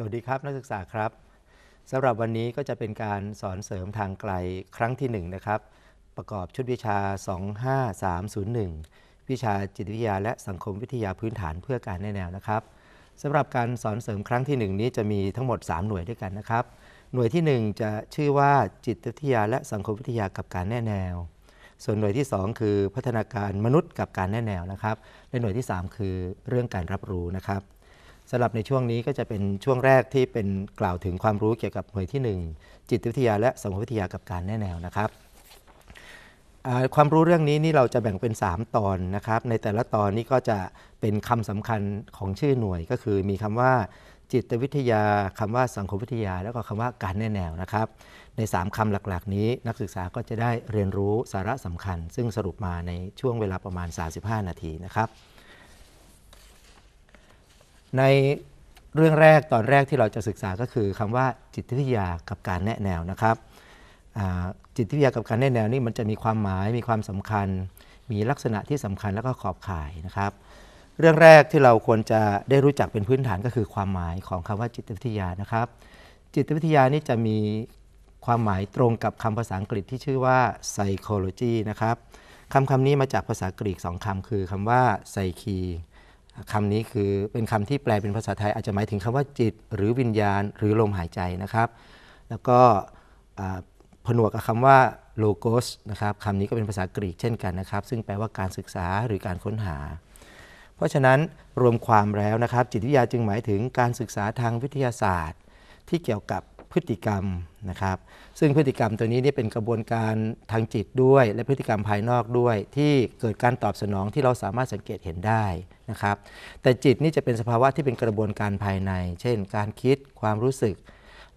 สวัสดีครับ นักศึกษาครับสำหรับวันนี้ก็จะเป็นการสอนเสริมทางไกลครั้งที่ 1 นะครับ ประกอบชุดวิชา 25301 วิชาจิตวิทยาและสังคมวิทยาพื้นฐานเพื่อการแนแนวนะครับสำหรับการสอนเสริมครั้งที่ 1 นี้จะมีทั้งหมด 3 หน่วยด้วยกันนะครับ หน่วยที่ 1 จะชื่อว่าจิตวิทยาและสังคมวิทยากับการแนแนว ส่วนหน่วยที่ 2 คือพัฒนาการมนุษย์กับการแนแนวนะครับและหน่วยที่ 3 คือเรื่องการรับรู้นะครับสำหรับในช่วงนี้ก็จะเป็นช่วงแรกที่เป็นกล่าวถึงความรู้เกี่ยวกับหน่วยที่ 1 จิตวิทยาและสังคมวิทยากับการแนแนวนะครับความรู้เรื่องนี้นี่เราจะแบ่งเป็น 3 ตอนนะครับ ในแต่ละตอนนี้ก็จะเป็นคำสำคัญของชื่อหน่วยก็คือ มีคำว่า จิตวิทยาคำว่าสังคมวิทยา แล้วก็คำว่าการแนแนวนะครับ ใน 3 คำหลัก ๆนี้ นักศึกษาก็จะได้เรียนรู้สาระสำคัญ ซึ่งสรุปมาในช่วงเวลาประมาณ 35 นาทีนะครับในเรื่องแรกตอนแรกที่เราจะศึกษาก็คือคำว่า จิตวิทยากับการแนะแนวนะครับจิตวิทยากับการแนะแนวนี่มันจะมีความหมายมีความสำคัญ มีลักษณะที่สำคัญแล้วก็ขอบข่ายนะครับ เรื่องแรกที่เราควรจะได้รู้จักเป็นพื้นฐานก็คือความหมายของคำว่าจิตวิทยานะครับ จิตวิทยานี่จะมีความหมายตรงกับคำภาษาอังกฤษที่ชื่อว่า psychology นะครับคำคำนี้มาจากภาษากรีกสองคำคือคำว่าไซคีคำนี้คือเป็นคำที่แปลเป็นภาษาไทยอาจจะหมายถึงคำว่าจิต หรือวิญญาณหรือลมหายใจนะครับ แล้วก็ผนวกกับคำว่าโลโกสนะครับคำนี้ก็เป็นภาษากรีก เช่นกันนะครับ ซึ่งแปลว่าการศึกษาหรือการค้นหา เพราะฉะนั้นรวมความแล้วนะครับ จิตวิทยาจึงหมายถึงการศึกษาทางวิทยาศาสตร์ ที่เกี่ยวกับพฤติกรรมนะครับซึ่งพฤติกรรมตัวนี้นี่เป็นกระบวนการทางจิตด้วย และพฤติกรรมภายนอกด้วยที่เกิดการตอบสนองที่เราสามารถสังเกตเห็นได้นะครับแต่จิตนี่จะเป็นสภาวะที่เป็นกระบวนการภายใน เช่น การคิดความรู้สึก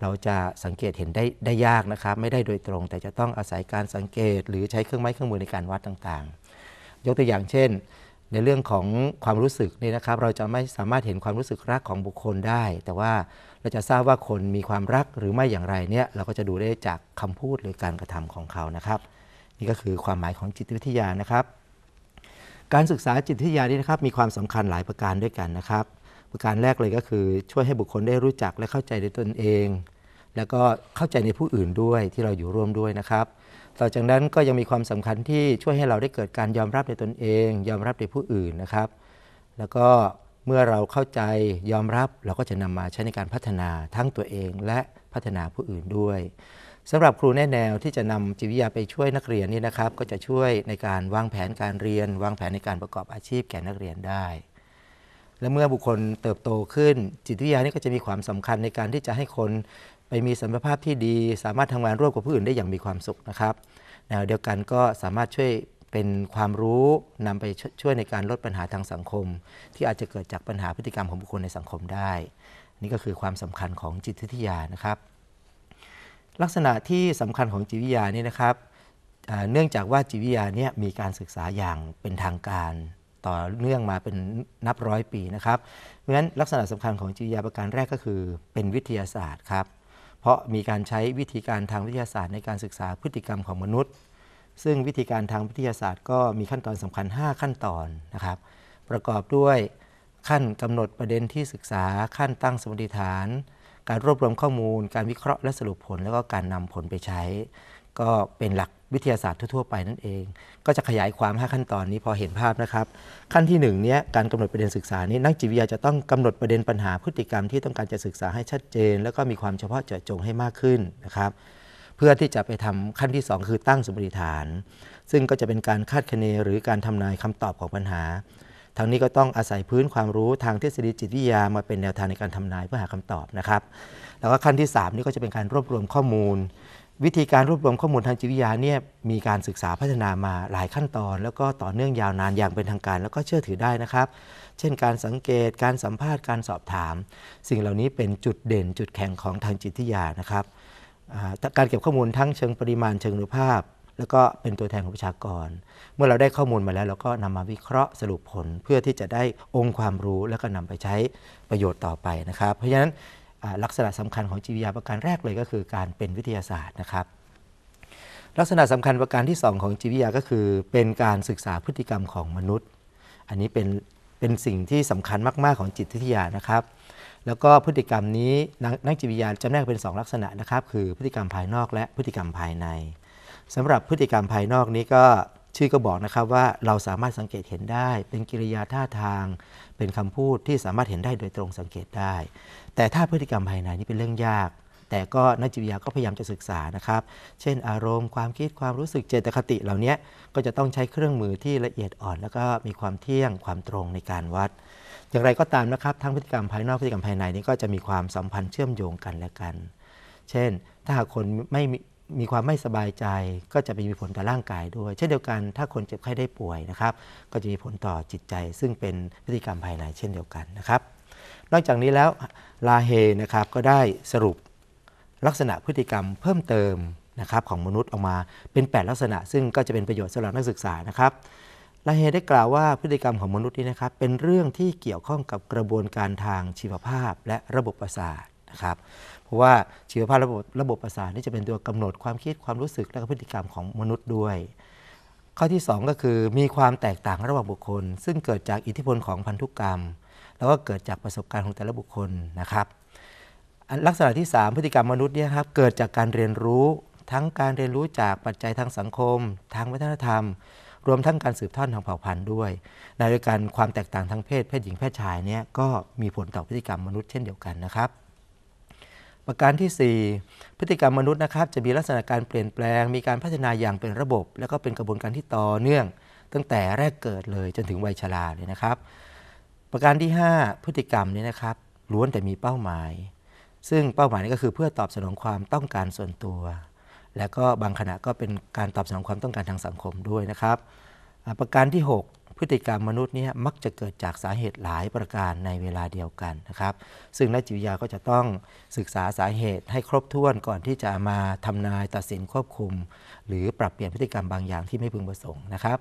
เราจะสังเกตเห็นได้ได้ยากนะครับไม่ได้โดยตรง แต่จะต้องอาศัยการสังเกตหรือใช้เครื่องไม้เครื่องมือในการวัดต่างๆ ยกตัวอย่างเช่นในเรื่องของความรู้สึกนี่นะครับ เราจะไม่สามารถเห็นความรู้สึกรักของบุคคลได้ แต่ว่าเราจะทราบว่าคนมีความรัก หรือไม่อย่างไรเนี่ยเราก็จะดูได้จากคำพูดหรือการกระทำของเขานะครับ นี่ก็คือความหมายของจิตวิทยานะครับ การศึกษาจิตวิทยานี่นะครับ มีความสำคัญหลายประการด้วยกันนะครับ ประการแรกเลยก็คือ ช่วยให้บุคคลได้รู้จักและเข้าใจในตนเอง แล้วก็เข้าใจในผู้อื่นด้วยที่เราอยู่ร่วมด้วยนะครับต่อจากนั้นก็ยังมีความสำคัญที่ช่วยให้เราได้เกิดการยอมรับในตนเองยอมรับในผู้อื่นนะครับ แล้วก็เมื่อเราเข้าใจยอมรับเราก็จะนำมาใช้ในการพัฒนาทั้งตัวเอง และพัฒนาผู้อื่นด้วย สำหรับครูแนแนวที่จะนำจิตวิทยาไปช่วยนักเรียนนี่นะครับ ก็จะช่วยในการวางแผนการเรียน วางแผนในการประกอบอาชีพแก่นักเรียนได้ และเมื่อบุคคลเติบโตขึ้น จิตวิทยานี่ก็จะมีความสำคัญในการที่จะให้คนไปมีสัมพภาพที่ดีสามารถทำงานร่วมกับผู้อื่นได้อย่างมีความสุขนะครับแนวเดียวกันก็สามารถช่วยเป็นความรู้ นำไปช่วยในการลดปัญหาทางสังคม ที่อาจจะเกิดจากปัญหาพฤติกรรมของบุคคลในสังคมได้ นี่ก็คือความสำคัญของจิตวิทยานะครับ ลักษณะที่สำคัญของจิตวิทยานี่นะครับเนื่องจากว่าจิตวิทยาเนี่ยมีการศึกษาอย่างเป็นทางการต่อเนื่องมาเป็นนับร้อยปีนะครับเพราะฉะนั้นลักษณะสำคัญของจิตวิทยา ประการแรกก็คือเป็นวิทยาศาสตร์ครับเพราะมีการใช้วิธีการทางวิทยาศาสตร์ในการศึกษาพฤติกรรมของมนุษย์ ซึ่งวิธีการทางวิทยาศาสตร์ก็มีขั้นตอนสำคัญ 5 ขั้นตอนนะครับ ประกอบด้วย ขั้นกำหนดประเด็นที่ศึกษา ขั้นตั้งสมมติฐาน การรวบรวมข้อมูล การวิเคราะห์ และสรุปผล แล้วก็การนำผลไปใช้ ก็เป็นหลักวิทยาศาสตร์ทั่วๆไปนั่นเอง ก็จะขยายความ5ขั้นตอนนี้พอเห็นภาพนะครับขั้นที่1เนี้ยการกำหนดประเด็นศึกษานี้นักจิตวิทยาจะต้องกำหนดประเด็นปัญหาพฤติกรรมที่ต้องการจะศึกษาให้ชัดเจน แล้วก็มีความเฉพาะเจาะจงให้มากขึ้นนะครับ เพื่อที่จะไปทำขั้นที่ 2 คือตั้งสมมติฐาน ซึ่งก็จะเป็นการคาดคะเนหรือการทำนายคำตอบของปัญหาทางนี้ก็ต้องอาศัยพื้นความรู้ทางทฤษฎีจิตวิทยามาเป็นแนวทางในการทำนายเพื่อหาคำตอบนะครับแล้วก็ขั้นที่ 3 นี่ก็จะเป็นการรวบรวมข้อมูลวิธีการรวบรวมข้อมูลทางจิตวิทยาเนี่ยมีการศึกษาพัฒนามาหลายขั้นตอน แล้วก็ต่อเนื่องยาวนานอย่างเป็นทางการ แล้วก็เชื่อถือได้นะครับ เช่น การสังเกตการสัมภาษณ์การสอบถาม สิ่งเหล่านี้เป็นจุดเด่นจุดแข็งของทางจิตวิทยานะครับการเก็บข้อมูลทั้งเชิงปริมาณเชิงรูปภาพ แล้วก็เป็นตัวแทนของประชากร เมื่อเราได้ข้อมูลมาแล้วเราก็นำมาวิเคราะห์สรุปผลเพื่อที่จะได้องค์ความรู้ แล้วก็นำไปใช้ประโยชน์ต่อไปนะครับ เพราะฉะนั้นลักษณะสำคัญของจิตวิทยาประการแรกเลยก็คือ การเป็นวิทยาศาสตร์นะครับ ลักษณะสำคัญประการที่ 2 ของจิตวิทยาก็คือ เป็นการศึกษาพฤติกรรมของมนุษย์ อันนี้เป็นเป็นสิ่งที่สำคัญมากๆของจิตวิทยานะครับ แล้วก็พฤติกรรมนี้นักจิตวิทยาจำแนกเป็น 2 ลักษณะนะครับ คือพฤติกรรมภายนอก และพฤติกรรมภายใน สำหรับพฤติกรรมภายนอกนี้ก็ชื่อก็บอกนะครับว่าเราสามารถสังเกตเห็นได้ เป็นกิริยาท่าทาง เป็นคำพูดที่สามารถเห็นได้โดยตรงสังเกตได้แต่ถ้าพฤติกรรมภายในนี่เป็นเรื่องยาก แต่ก็นักจิตวิทยาก็พยายามจะศึกษานะครับ เช่นอารมณ์ความคิดความรู้สึกเจตคติเหล่านี้ ก็จะต้องใช้เครื่องมือที่ละเอียดอ่อนแล้วก็มีความเที่ยงความตรงในการวัด อย่างไรก็ตามนะครับทั้งพฤติกรรมภายนอกพฤติกรรมภายในนี้ก็จะมีความสัมพันธ์เชื่อมโยงกันและกัน เช่น ถ้าหากคนไม่มีความไม่สบายใจ ก็จะไปมีผลต่อร่างกายด้วย เช่นเดียวกันถ้าคนเจ็บไข้ได้ป่วยนะครับ ก็จะมีผลต่อจิตใจ ซึ่งเป็นพฤติกรรมภายในเช่นเดียวกันนะครับนอกจากนี้แล้วลาเฮนะครับก็ได้สรุปลักษณะพฤติกรรมเพิ่มเติมนะครับของมนุษย์ออกมาเป็น 8 ลักษณะ ซึ่งก็จะเป็นประโยชน์สำหรับนักศึกษานะครับลาเฮได้กล่าวว่าพฤติกรรมของมนุษย์นี้นะครับเป็นเรื่องที่เกี่ยวข้องกับกระบวนการทางชีวภาพและระบบประสาทนะครับเพราะว่าชีวภาพระบบระบบประสาทนี่จะเป็นตัวกำหนดความคิดความรู้สึกและพฤติกรรมของมนุษย์ด้วย ข้อที่ 2 ก็คือ มีความแตกต่างระหว่างบุคคล ซึ่งเกิดจากอิทธิพลของพันธุกรรมแล้วก็เกิดจากประสบการณ์ของแต่ละบุคคลนะครับ ลักษณะที่ 3 พฤติกรรมมนุษย์เนี่ยครับเกิดจากการเรียนรู้ทั้งการเรียนรู้จากปัจจัยทางสังคม ทางวัฒนธรรม รวมทั้งการสืบทอดทางเผ่าพันธุ์ด้วยในด้วยการความแตกต่างทางเพศเพศหญิงเพศชายเนี่ยก็มีผลต่อพฤติกรรมมนุษย์เช่นเดียวกันนะครับ ประการที่ 4 พฤติกรรมมนุษย์นะครับ จะมีลักษณะการเปลี่ยนแปลง มีการพัฒนาอย่างเป็นระบบ แล้วก็เป็นกระบวนการที่ต่อเนื่อง ตั้งแต่แรกเกิดเลย จนถึงวัยชราเลยนะครับประการที่ 5 พฤติกรรมนี้นะครับ ล้วนแต่มีเป้าหมาย ซึ่งเป้าหมายนี้ก็คือเพื่อตอบสนองความต้องการส่วนตัว และก็บางขณะก็เป็นการตอบสนองความต้องการทางสังคมด้วยนะครับ ประการที่ 6 พฤติกรรมมนุษย์นี้มักจะเกิดจากสาเหตุหลายประการในเวลาเดียวกันนะครับ ซึ่งนักจิตวิทยาก็จะต้องศึกษาสาเหตุให้ครบถ้วนก่อนที่จะมาทำนายตัดสินควบคุม หรือปรับเปลี่ยนพฤติกรรมบางอย่างที่ไม่พึงประสงค์นะครับ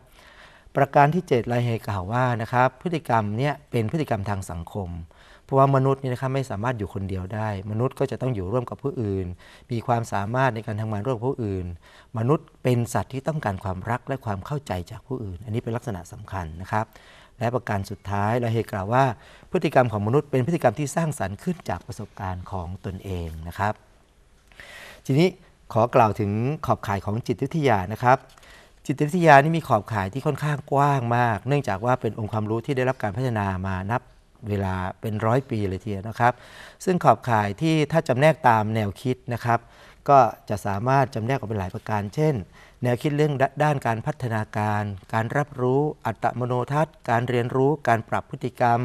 ประการที่7เราใหฮกล่าวว่านะครับพฤติกรรมเนี่ยเป็นพฤติกรรมทางสังคม เพราะว่ามนุษย์นี่นะครับไม่สามารถอยู่คนเดียวได้ มนุษย์ก็จะต้องอยู่ร่วมกับผู้อื่น มีความสามารถในการทำงานร่วมกับผู้อื่น มนุษย์เป็นสัตว์ที่ต้องการความรักและความเข้าใจจากผู้อื่น อันนี้เป็นลักษณะสำคัญนะครับ และประการสุดท้ายลรยเหตุกล่าวว่า พฤติกรรมของมนุษย์เป็นพฤติกรรมที่สร้างสรรค์ขึ้นจากประสบการณ์ของตนเองนะครับ ทีนี้ขอกล่าวถึงขอบข่ายของจิตวิทยานะครับจิตวิทยานี่มีขอบข่ายที่ค่อนข้างกว้างมาก เนื่องจากว่าเป็นองค์ความรู้ที่ได้รับการพัฒนามานับเวลาเป็นร้อยปีเลยทีเดียวนะครับ ซึ่งขอบข่ายที่ถ้าจำแนกตามแนวคิดนะครับก็จะสามารถจำแนกออกเป็นหลายประการ เช่น แนวคิดเรื่องด้านการพัฒนาการ การรับรู้อัตมโนทัศน์ การเรียนรู้การปรับพฤติกรรม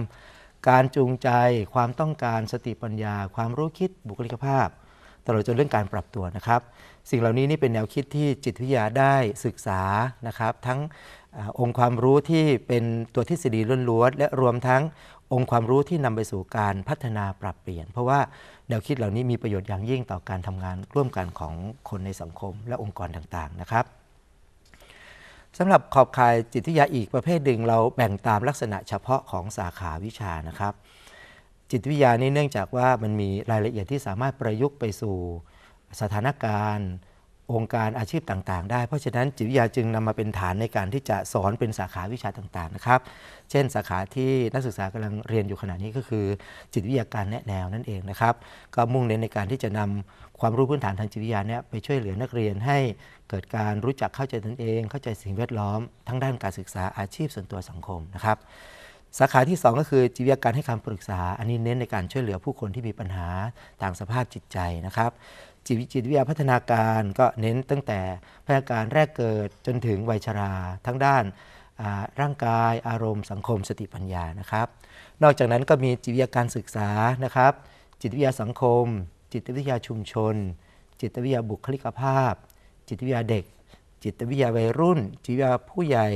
การจูงใจ ความต้องการสติปัญญา ความรู้คิดบุคลิกภาพตลอดจนเรื่องการปรับตัวนะครับ สิ่งเหล่านี้นี่เป็นแนวคิดที่จิตวิทยาได้ศึกษานะครับ ทั้งองค์ความรู้ที่เป็นตัวทฤษฎีล้วนๆและรวมทั้งองค์ความรู้ที่นำไปสู่การพัฒนาปรับเปลี่ยน เพราะว่าแนวคิดเหล่านี้มีประโยชน์อย่างยิ่งต่อการทำงานร่วมกันของคนในสังคมและองค์กรต่างๆนะครับสำหรับขอบข่ายจิตวิทยาอีกประเภทหนึ่งเราแบ่งตามลักษณะเฉพาะของสาขาวิชานะครับจิตวิทยานี่เนื่องจากว่ามันมีรายละเอียดที่สามารถประยุกต์ไปสู่สถานการณ์ องค์การอาชีพต่างๆ ได้ เพราะฉะนั้นจิตวิทยาจึงนำมาเป็นฐานในการที่จะสอนเป็นสาขาวิชาต่างๆนะครับ เช่นสาขาที่นักศึกษากำลังเรียนอยู่ขณะนี้ก็คือจิตวิทยาการแนะแนวนั่นเองนะครับ ก็มุ่งเน้นในการที่จะนำความรู้พื้นฐานทางจิตวิทยาเนี่ยไปช่วยเหลือนักเรียนให้เกิดการรู้จักเข้าใจตนเอง เข้าใจสิ่งแวดล้อมทั้งด้านการศึกษาอาชีพส่วนตัวสังคมนะครับสาขาที่ 2 ก็คือจิตวิทยาการให้คำปรึกษา อันนี้เน้นในการช่วยเหลือผู้คนที่มีปัญหาทางสภาพจิตใจนะครับจิตจิตวิทยาพัฒนาการก็เน้นตั้งแต่พัฒนาการแรกเกิดจนถึงวัยชราทั้งด้าน ร่างกาย อารมณ์สังคมสติปัญญา นะครับ นอกจากนั้นก็มีจิตวิทยาการศึกษา นะครับ จิตวิทยาสังคม จิตวิทยาชุมชน จิตวิทยาบุคลิกภาพ จิตวิทยาเด็ก จิตวิทยาวัยรุ่น จิตวิทยาผู้ใหญ่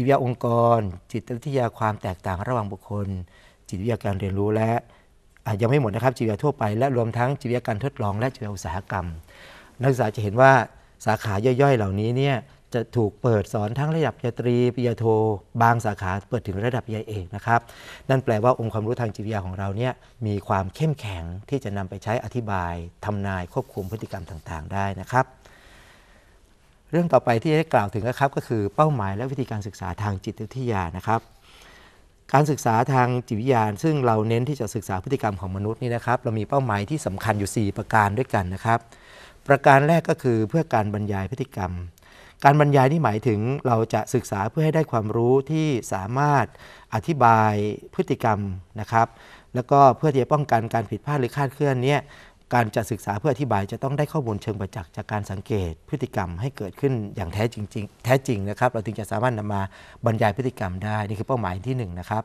จิตวิทยาองค์กรจิตวิทยาความแตกต่างระหว่างบุคคลจิตวิทยาการเรียนรู้และยังไม่หมดนะครับจิตวิทยาทั่วไปและรวมทั้งจิตวิทยาการทดลองและจิตวิทยาอุตสาหกรรมนักศึกษาจะเห็นว่าสาขาย่อยๆเหล่านี้เนี่ยจะถูกเปิดสอนทั้งระดับปริญญาตรีปริญญาโท บางสาขาเปิดถึงระดับปริญญาเอกนะครับนั่นแปลว่าองค์ความรู้ทางจิตวิทยาของเราเนี่ยมีความเข้มแข็งที่จะนำไปใช้อธิบาย ทำนายควบคุมพฤติกรรมต่างๆ ได้นะครับเรื่องต่อไปที่ได้กล่าวถึงนะครับก็คือเป้าหมายและวิธีการศึกษาทางจิตวิทยานะครับ การศึกษาทางจิตวิทยาซึ่งเราเน้นที่จะศึกษาพฤติกรรมของมนุษย์นี่นะครับ เรามีเป้าหมายที่สำคัญอยู่ 4 ประการด้วยกันนะครับ ประการแรกก็คือเพื่อการบรรยายพฤติกรรม การบรรยายนี่หมายถึงเราจะศึกษาเพื่อให้ได้ความรู้ที่สามารถอธิบายพฤติกรรมนะครับ แล้วก็เพื่อที่จะป้องกันการผิดพลาดหรือคาดเคลื่อนเนี้ยการจะศึกษาเพื่ออธิบายจะต้องได้ข้อมูลเชิงประจักษ์จากการสังเกต พฤติกรรมให้เกิดขึ้นอย่างแท้จริงแท้จริงนะครับ เราถึงจะสามารถนำมาบรรยายพฤติกรรมได้นี่คือเป้าหมายที่1นนะครับ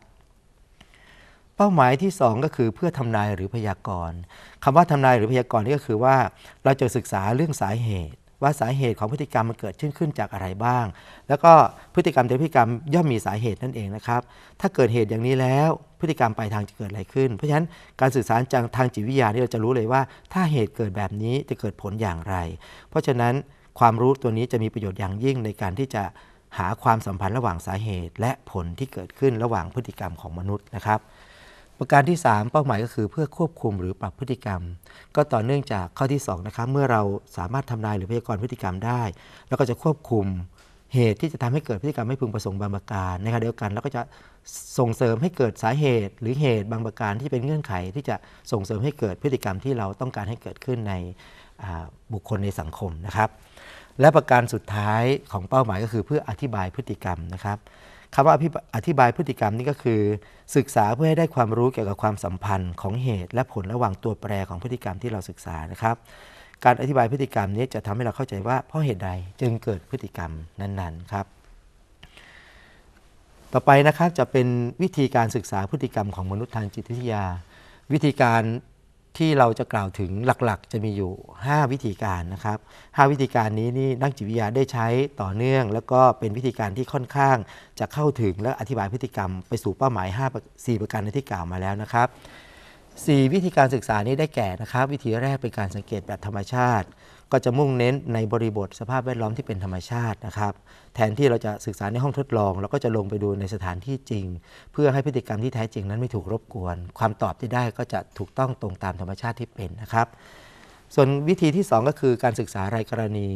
เป้าหมายที่ 2 ก็คือเพื่อทำนายหรือพยากรณ์ คำว่าทำนายหรือพยากรณ์นี่ก็คือว่า เราจะศึกษาเรื่องสาเหตุว่าสาเหตุของพฤติกรรมมันเกิดขึ้นขึ้นจากอะไรบ้าง แล้วก็พฤติกรรมแต่พฤติกรรมย่อมมีสาเหตุนั่นเองนะครับ ถ้าเกิดเหตุอย่างนี้แล้ว พฤติกรรมปลายทางจะเกิดอะไรขึ้น เพราะฉะนั้นการสื่อสารทางจิตวิทยานี่เราจะรู้เลยว่าถ้าเหตุเกิดแบบนี้จะเกิดผลอย่างไร เพราะฉะนั้นความรู้ตัวนี้จะมีประโยชน์อย่างยิ่งในการที่จะหาความสัมพันธ์ระหว่างสาเหตุและผลที่เกิดขึ้นระหว่างพฤติกรรมของมนุษย์นะครับประการที่ 3 เป้าหมายก็คือเพื่อควบคุมหรือปรับพฤติกรรม ก็ต่อเนื่องจากข้อที่ 2 นะครับเมื่อเราสามารถทำนายหรือพยากรณ์พฤติกรรมได้ แล้วก็จะควบคุมเหตุที่จะทำให้เกิดพฤติกรรมไม่พึงประสงค์บางประการนะครับเดียวกัน แล้วก็จะส่งเสริมให้เกิดสาเหตุ หรือเหตุบางประการที่เป็นเงื่อนไข ที่จะส่งเสริมให้เกิดพฤติกรรมที่เราต้องการให้เกิดขึ้นในบุคคลในสังคมนะครับ และประการสุดท้ายของเป้าหมายก็คือเพื่ออธิบายพฤติกรรมนะครับคำว่า อธิบายพฤติกรรมนี่ก็คือศึกษาเพื่อให้ได้ความรู้เกี่ยวกับความสัมพันธ์ของเหตุและผลระหว่างตัวแปรของพฤติกรรมที่เราศึกษานะครับ การอธิบายพฤติกรรมนี้จะทำให้เราเข้าใจว่าเพราะเหตุใดจึงเกิดพฤติกรรมนั้น ๆ ครับ ต่อไปนะครับจะเป็นวิธีการศึกษาพฤติกรรมของมนุษย์ทางจิตวิทยา วิธีการที่เราจะกล่าวถึงหลักๆ จะมีอยู่ 5 วิธีการนะครับ 5 วิธีการนี้นี่นักจิตวิทยาได้ใช้ต่อเนื่อง แล้วก็เป็นวิธีการที่ค่อนข้างจะเข้าถึงและอธิบายพฤติกรรมไปสู่เป้าหมาย5 4ประการที่กล่าวมาแล้วนะครับ 4 วิธีการศึกษานี้ได้แก่นะครับ วิธีแรกเป็นการสังเกตแบบธรรมชาติก็จะมุ่งเน้นในบริบทสภาพแวดล้อมที่เป็นธรรมชาตินะครับแทนที่เราจะศึกษาในห้องทดลอง เราก็จะลงไปดูในสถานที่จริง เพื่อให้พฤติกรรมที่แท้จริงนั้นไม่ถูกรบกวน ความตอบที่ได้ก็จะถูกต้องตรงตามธรรมชาติที่เป็นนะครับ ส่วนวิธีที่ 2 ก็คือการศึกษารายกรณี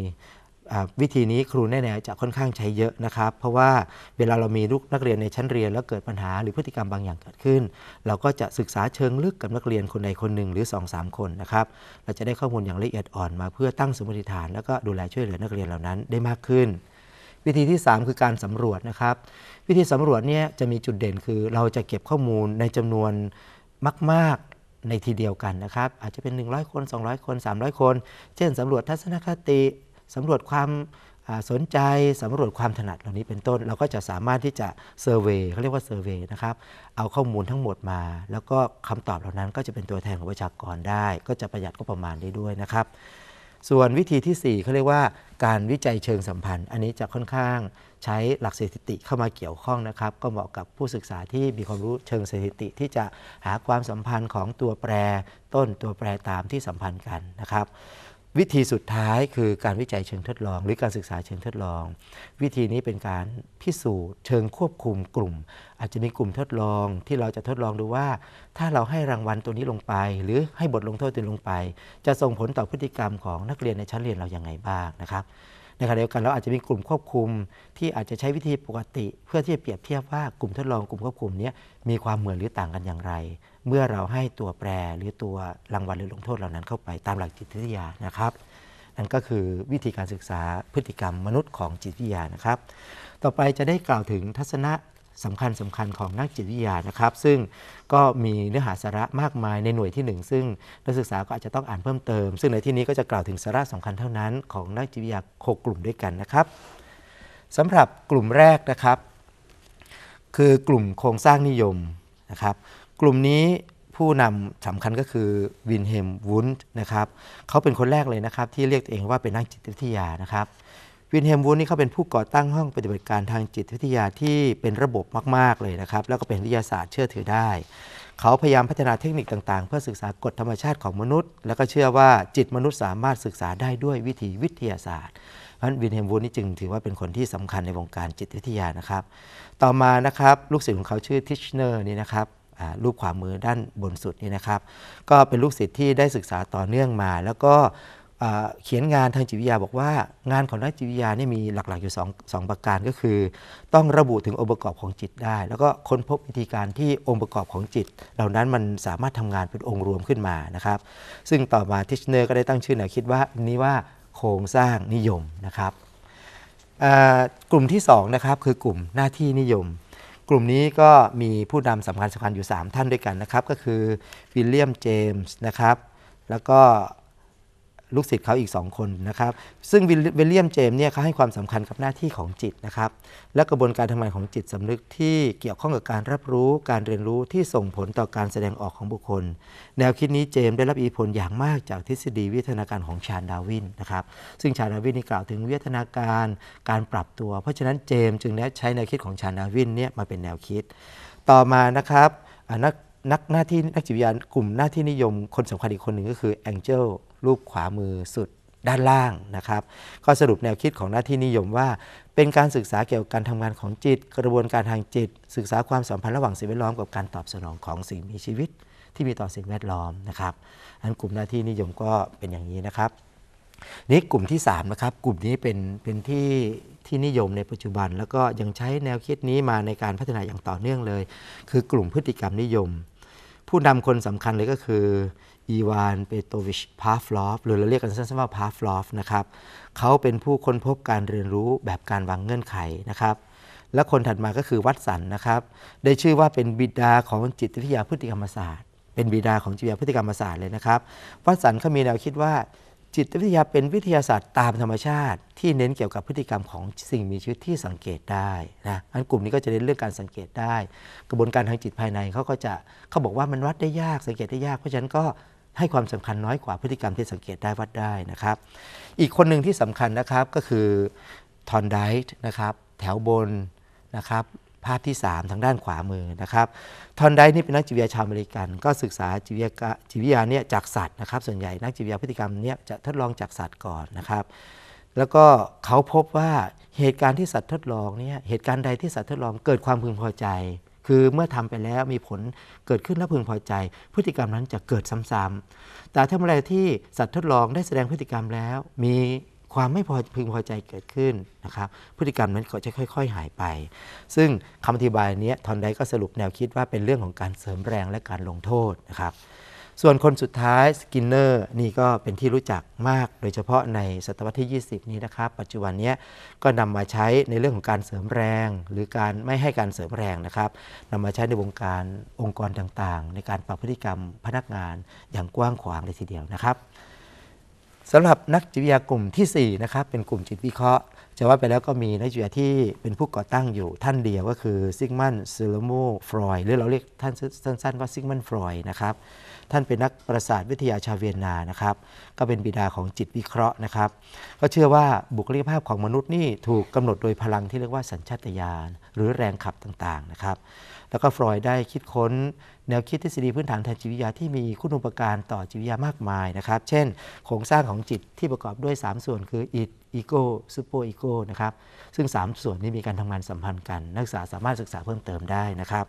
วิธีนี้ครูแน่ๆจะค่อนข้างใช้เยอะนะครับ เพราะว่าเวลาเรามีลูกนักเรียนในชั้นเรียน แล้วเกิดปัญหาหรือพฤติกรรมบางอย่างเกิดขึ้น เราก็จะศึกษาเชิงลึกกับนักเรียนคนใดคนหนึ่งหรือ2-3 คนนะครับเราจะได้ข้อมูลอย่างละเอียดอ่อนมาเพื่อตั้งสมมติฐานแล้วก็ดูแลช่วยเหลือนักเรียนเหล่านั้น ได้มากขึ้น วิธีที่ 3 คือการสำรวจนะครับ วิธีสำรวจเนี่ยจะมีจุดเด่นคือ เราจะเก็บข้อมูลในจำนวนมากในทีเดียวกันนะครับอาจจะเป็น 100คน200 คน 300 คน เช่นสำรวจทัศนคติสำรวจความสนใจ สำรวจความถนัดเหล่านี้เป็นต้นเราก็จะสามารถที่จะเซอร์เวยเขาเรียกว่าเซอร์เวยนะครับเอาข้อมูลทั้งหมดมา แล้วก็คำตอบเหล่านั้นก็จะเป็นตัวแทนของประชากรได้ ก็จะประหยัดก็ประมาณได้ด้วยนะครับ ส่วนวิธีที่ 4เขาเรียกว่า การวิจัยเชิงสัมพันธ์ อันนี้จะค่อนข้างใช้หลักสถิติเข้ามาเกี่ยวข้องนะครับ ก็เหมาะกับผู้ศึกษาที่มีความรู้เชิงสถิติ ที่จะหาความสัมพันธ์ของตัวแปรต้นตัวแปรตามที่สัมพันธ์กันนะครับวิธีสุดท้ายคือการวิจัยเชิงทดลอง หรือการศึกษาเชิงทดลอง วิธีนี้เป็นการพิสูจน์เชิงควบคุม กลุ่ม อาจจะมีกลุ่มทดลองที่เราจะทดลองดูว่า ถ้าเราให้รางวัลตัวนี้ลงไป หรือให้บทลงโทษตัวลงไป จะส่งผลต่อพฤติกรรมของนักเรียนในชั้นเรียนเราอย่างไรบ้างนะครับในขณะเดียวกันเราอาจจะมีกลุ่มควบคุมที่อาจจะใช้วิธีปกติ เพื่อที่จะเปรียบเทียบว่ากลุ่มทดลองกลุ่มควบคุมนี้มีความเหมือนหรือต่างกันอย่างไรเมื่อเราให้ตัวแปรหรือตัวรางวัลหรือลงโทษเหล่านั้นเข้าไปตามหลักจิตวิทยานะครับ นั่นก็คือวิธีการศึกษาพฤติกรรมมนุษย์ของจิตวิทยานะครับ ต่อไปจะได้กล่าวถึงทัศนะสำคัญสำคัญของนักจิตวิทยานะครับ ซึ่งก็มีเนื้อหาสาระมากมายในหน่วยที่ 1 ซึ่งนักศึกษาก็อาจจะต้องอ่านเพิ่มเติม ซึ่งในที่นี้ก็จะกล่าวถึงสาระสาคัญเท่านั้นของนักจิตวิทยา 6 กลุ่มด้วยกันนะครับสำหรับกลุ่มแรกนะครับ คือกลุ่มโครงสร้างนิยมนะครับกลุ่มนี้ผู้นำสำคัญก็คือวินเฮมวุ้นนะครับ เขาเป็นคนแรกเลยนะครับ ที่เรียกตัวเองว่าเป็นนักจิตวิทยานะครับวินเฮมวุนนี่เขาเป็นผู้ก่อตั้งห้องปฏิบัติการทางจิตวิทยาที่เป็นระบบมาก ๆ เลยนะครับ แล้วก็เป็นวิทยาศาสตร์เชื่อถือได้ เขาพยายามพัฒนาเทคนิคต่าง ๆ เพื่อศึกษากฎธรรมชาติของมนุษย์ แล้วก็เชื่อว่าจิตมนุษย์สามารถศึกษาได้ด้วยวิธีวิทยาศาสตร์ เพราะวินเฮมวูนนี่จึงถือว่าเป็นคนที่สำคัญในวงการจิตวิทยานะครับ ต่อมานะครับ ลูกศิษย์ของเขาชื่อทิชเนอร์นี่นะครับรูปขวามือด้านบนสุดนี่นะครับ ก็เป็นลูกศิษย์ที่ได้ศึกษาต่อเนื่องมา แล้วก็เขียนงานทางจิตวิทยา บอกว่างานของนักจิตวิทยาเนี่ยมีหลักๆอยู่2งประการก็คือ ต้องระบุถึงองค์ประกอบของจิตได้ แล้วก็ค้นพบวิธีการที่องค์ประกอบของจิต เหล่านั้นมันสามารถทำงานเป็นองค์รวมขึ้นมานะครับซึ่งต่อมาทิชเนอร์ก็ได้ตั้งชื่อแนวคิดว่านี้ว่าโครงสร้างนิยมนะครับกลุ่มที่2นะครับคือกลุ่มหน้าที่นิยมกลุ่มนี้ก็มีผู้นำสำคัญสำคัญอยู่ 3 ท่านด้วยกันนะครับ ก็คือวิลเลียมเจมส์นะครับ แล้วก็ลูกศิษย์เขาอีก 2 คนนะครับ ซึ่งวิลเลียมเจมเนี่ยเขาให้ความสำคัญกับหน้าที่ของจิตนะครับ และกระบวนการทำงานของจิตสำนึกที่เกี่ยวข้องกับการรับรู้ การเรียนรู้ที่ส่งผลต่อการแสดงออกของบุคคล แนวคิดนี้เจมได้รับอิทธิพลอย่างมากจากทฤษฎีวิทยาการของชาญดาวินนะครับ ซึ่งชาญดาวินนี่กล่าวถึงวิทยาการการปรับตัว เพราะฉะนั้นเจมจึงได้ใช้แนวคิดของชาญดาวินเนี่ยมาเป็นแนวคิด ต่อมานะครับ นักนักหน้าที่นักจิตวิทยากลุ่มหน้าที่นิยม คนสำคัญอีกคนหนึ่งก็คือแองเจลรูปขวามือสุดด้านล่างนะครับก็สรุปแนวคิดของหน้าที่นิยมว่า เป็นการศึกษาเกี่ยวกับการทำงานของจิต กระบวนการทางจิต ศึกษาความสัมพันธ์ระหว่างสิ่งแวดล้อมกับการตอบสนองของสิ่งมีชีวิต ที่มีต่อสิ่งแวดล้อมนะครับอันกลุ่มหน้าที่นิยมก็เป็นอย่างนี้นะครับนี่กลุ่มที่ 3 นะครับ กลุ่มนี้เป็นเป็นที่ที่นิยมในปัจจุบัน แล้วก็ยังใช้แนวคิดนี้มาในการพัฒนาอย่างต่อเนื่องเลย คือกลุ่มพฤติกรรมนิยม ผู้นำคนสำคัญเลยก็คืออีวานเปโตวิชพาฟลอฟหรือเราเรียกกันสั้นๆว่าพาฟลอฟนะครับเขาเป็นผู้ค้นพบการเรียนรู้แบบการวางเงื่อนไขนะครับและคนถัดมาก็คือวัตสันนะครับ ได้ชื่อว่าเป็นบิดาของจิตวิทยาพฤติกรรมศาสตร์ เป็นบิดาของจิตวิทยาพฤติกรรมศาสตร์เลยนะครับ วัตสันเขามีแนวคิดว่า จิตวิทยาเป็นวิทยาศาสตร์ตามธรรมชาติ ที่เน้นเกี่ยวกับพฤติกรรมของสิ่งมีชีวิตที่สังเกตได้นะอันกลุ่มนี้ก็จะเน้นเรื่องการสังเกตได้ กระบวนการทางจิตภายในเขาก็จะเขาบอกว่ามันวัดได้ยาก สังเกตได้ยาก เพราะฉะนั้นก็ให้ความสำคัญน้อยกว่าพฤติกรรมที่สังเกตได้วัดได้นะครับ อีกคนหนึ่งที่สำคัญนะครับก็คือทอนไดท์นะครับแถวบนนะครับภาพที่ 3 ทางด้านขวามือนะครับทอนไดท์นี่เป็นนักจิตวิทยาชาวอเมริกัน ก็ศึกษาจิตวิทยาจิตวิทยาเนี่ยจากสัตว์นะครับส่วนใหญ่นักจิตวิทยาพฤติกรรมเนี่ยจะทดลองจากสัตว์ก่อนนะครับแล้วก็เขาพบว่าเหตุการณ์ที่สัตว์ทดลองเนี่ยเหตุการณ์ใดที่สัตว์ทดลองเกิดความพึงพอใจคือเมื่อทำไปแล้วมีผลเกิดขึ้นและพึงพอใจ พฤติกรรมนั้นจะเกิดซ้ำๆ แต่ถ้าเมื่อไรที่สัตว์ทดลองได้แสดงพฤติกรรมแล้วมีความไม่พอพึงพอใจเกิดขึ้นนะครับพฤติกรรมนั้นก็จะค่อยๆ หายไป ซึ่งคำอธิบายนี้ทอนไดก็สรุปแนวคิดว่าเป็นเรื่องของการเสริมแรงและการลงโทษนะครับส่วนคนสุดท้ายสกินเนอร์นี่ก็เป็นที่รู้จักมากโดยเฉพาะในศตวรรษที่ 20 นี้นะครับ ปัจจุบันนี้ก็นำมาใช้ในเรื่องของการเสริมแรง หรือการไม่ให้การเสริมแรงนะครับนำมาใช้ในวงการองค์กรต่างๆ ในการปรับพฤติกรรมพนักงานอย่างกว้างขวางเลยทีเดียวนะครับสำหรับนักจิตวิทยากลุ่มที่ 4 นะครับ เป็นกลุ่มจิตวิเคราะห์จะว่าไปแล้วก็มีนักจิตวิทยาที่เป็นผู้ก่อตั้งอยู่ท่านเดียวก็คือซิกมันซิลโมฟรอยหรือเราเรียกท่านสั้นๆว่าซิกมันฟรอยนะครับท่านเป็นนักประสาทวิทยาชาวเวียนนา นะครับ ก็เป็นบิดาของจิตวิเคราะห์นะครับ ก็เชื่อว่าบุคลิกภาพของมนุษย์นี่ ถูกกำหนดโดยพลังที่เรียกว่าสัญชาตญาณหรือแรงขับต่าง ๆ นะครับ แล้วก็ฟรอยได้คิดค้นแนวคิดทฤษฎีพื้นฐานทางจิตวิทยาที่มีคุณูปการต่อจิตวิทยามากมายนะครับ เช่น โครงสร้างของจิตที่ประกอบด้วย 3 ส่วนคืออิทอีโก้ซูเปอร์อีโก้ นะครับ ซึ่ง 3 ส่วนนี้มีการทำงานสัมพันธ์กัน นักศึกษาสามารถศึกษาเพิ่มเติมได้นะครับ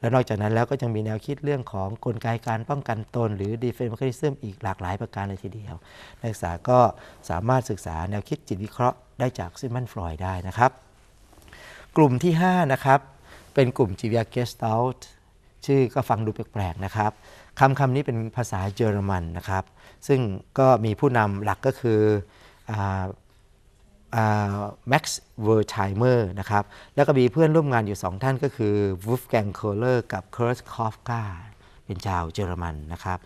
และนอกจากนั้นแล้วก็ยังมีแนวคิดเรื่องของกลไกการป้องกันตน หรือ defense mechanism อีกหลากหลายประการเลยทีเดียว นักศึกษาก็สามารถศึกษาแนวคิดจิตวิเคราะห์ได้จากซิมมันฟลอยได้นะครับ กลุ่มที่5นะครับเป็นกลุ่มจิตวิทยาเกสต์เอาทชื่อก็ฟังดูแปลกๆนะครับคำคำนี้เป็นภาษาเยอรมันนะครับซึ่งก็มีผู้นำหลักก็คือแม็กซ์เวอร์ไเมอร์นะครับแล้วก็มีเพื่อนร่วมงานอยู่สองท่านก็คือวูฟแกงโคลเลอร์กับเคิร์สคอฟกาเป็นชาวเยอรมันนะครับ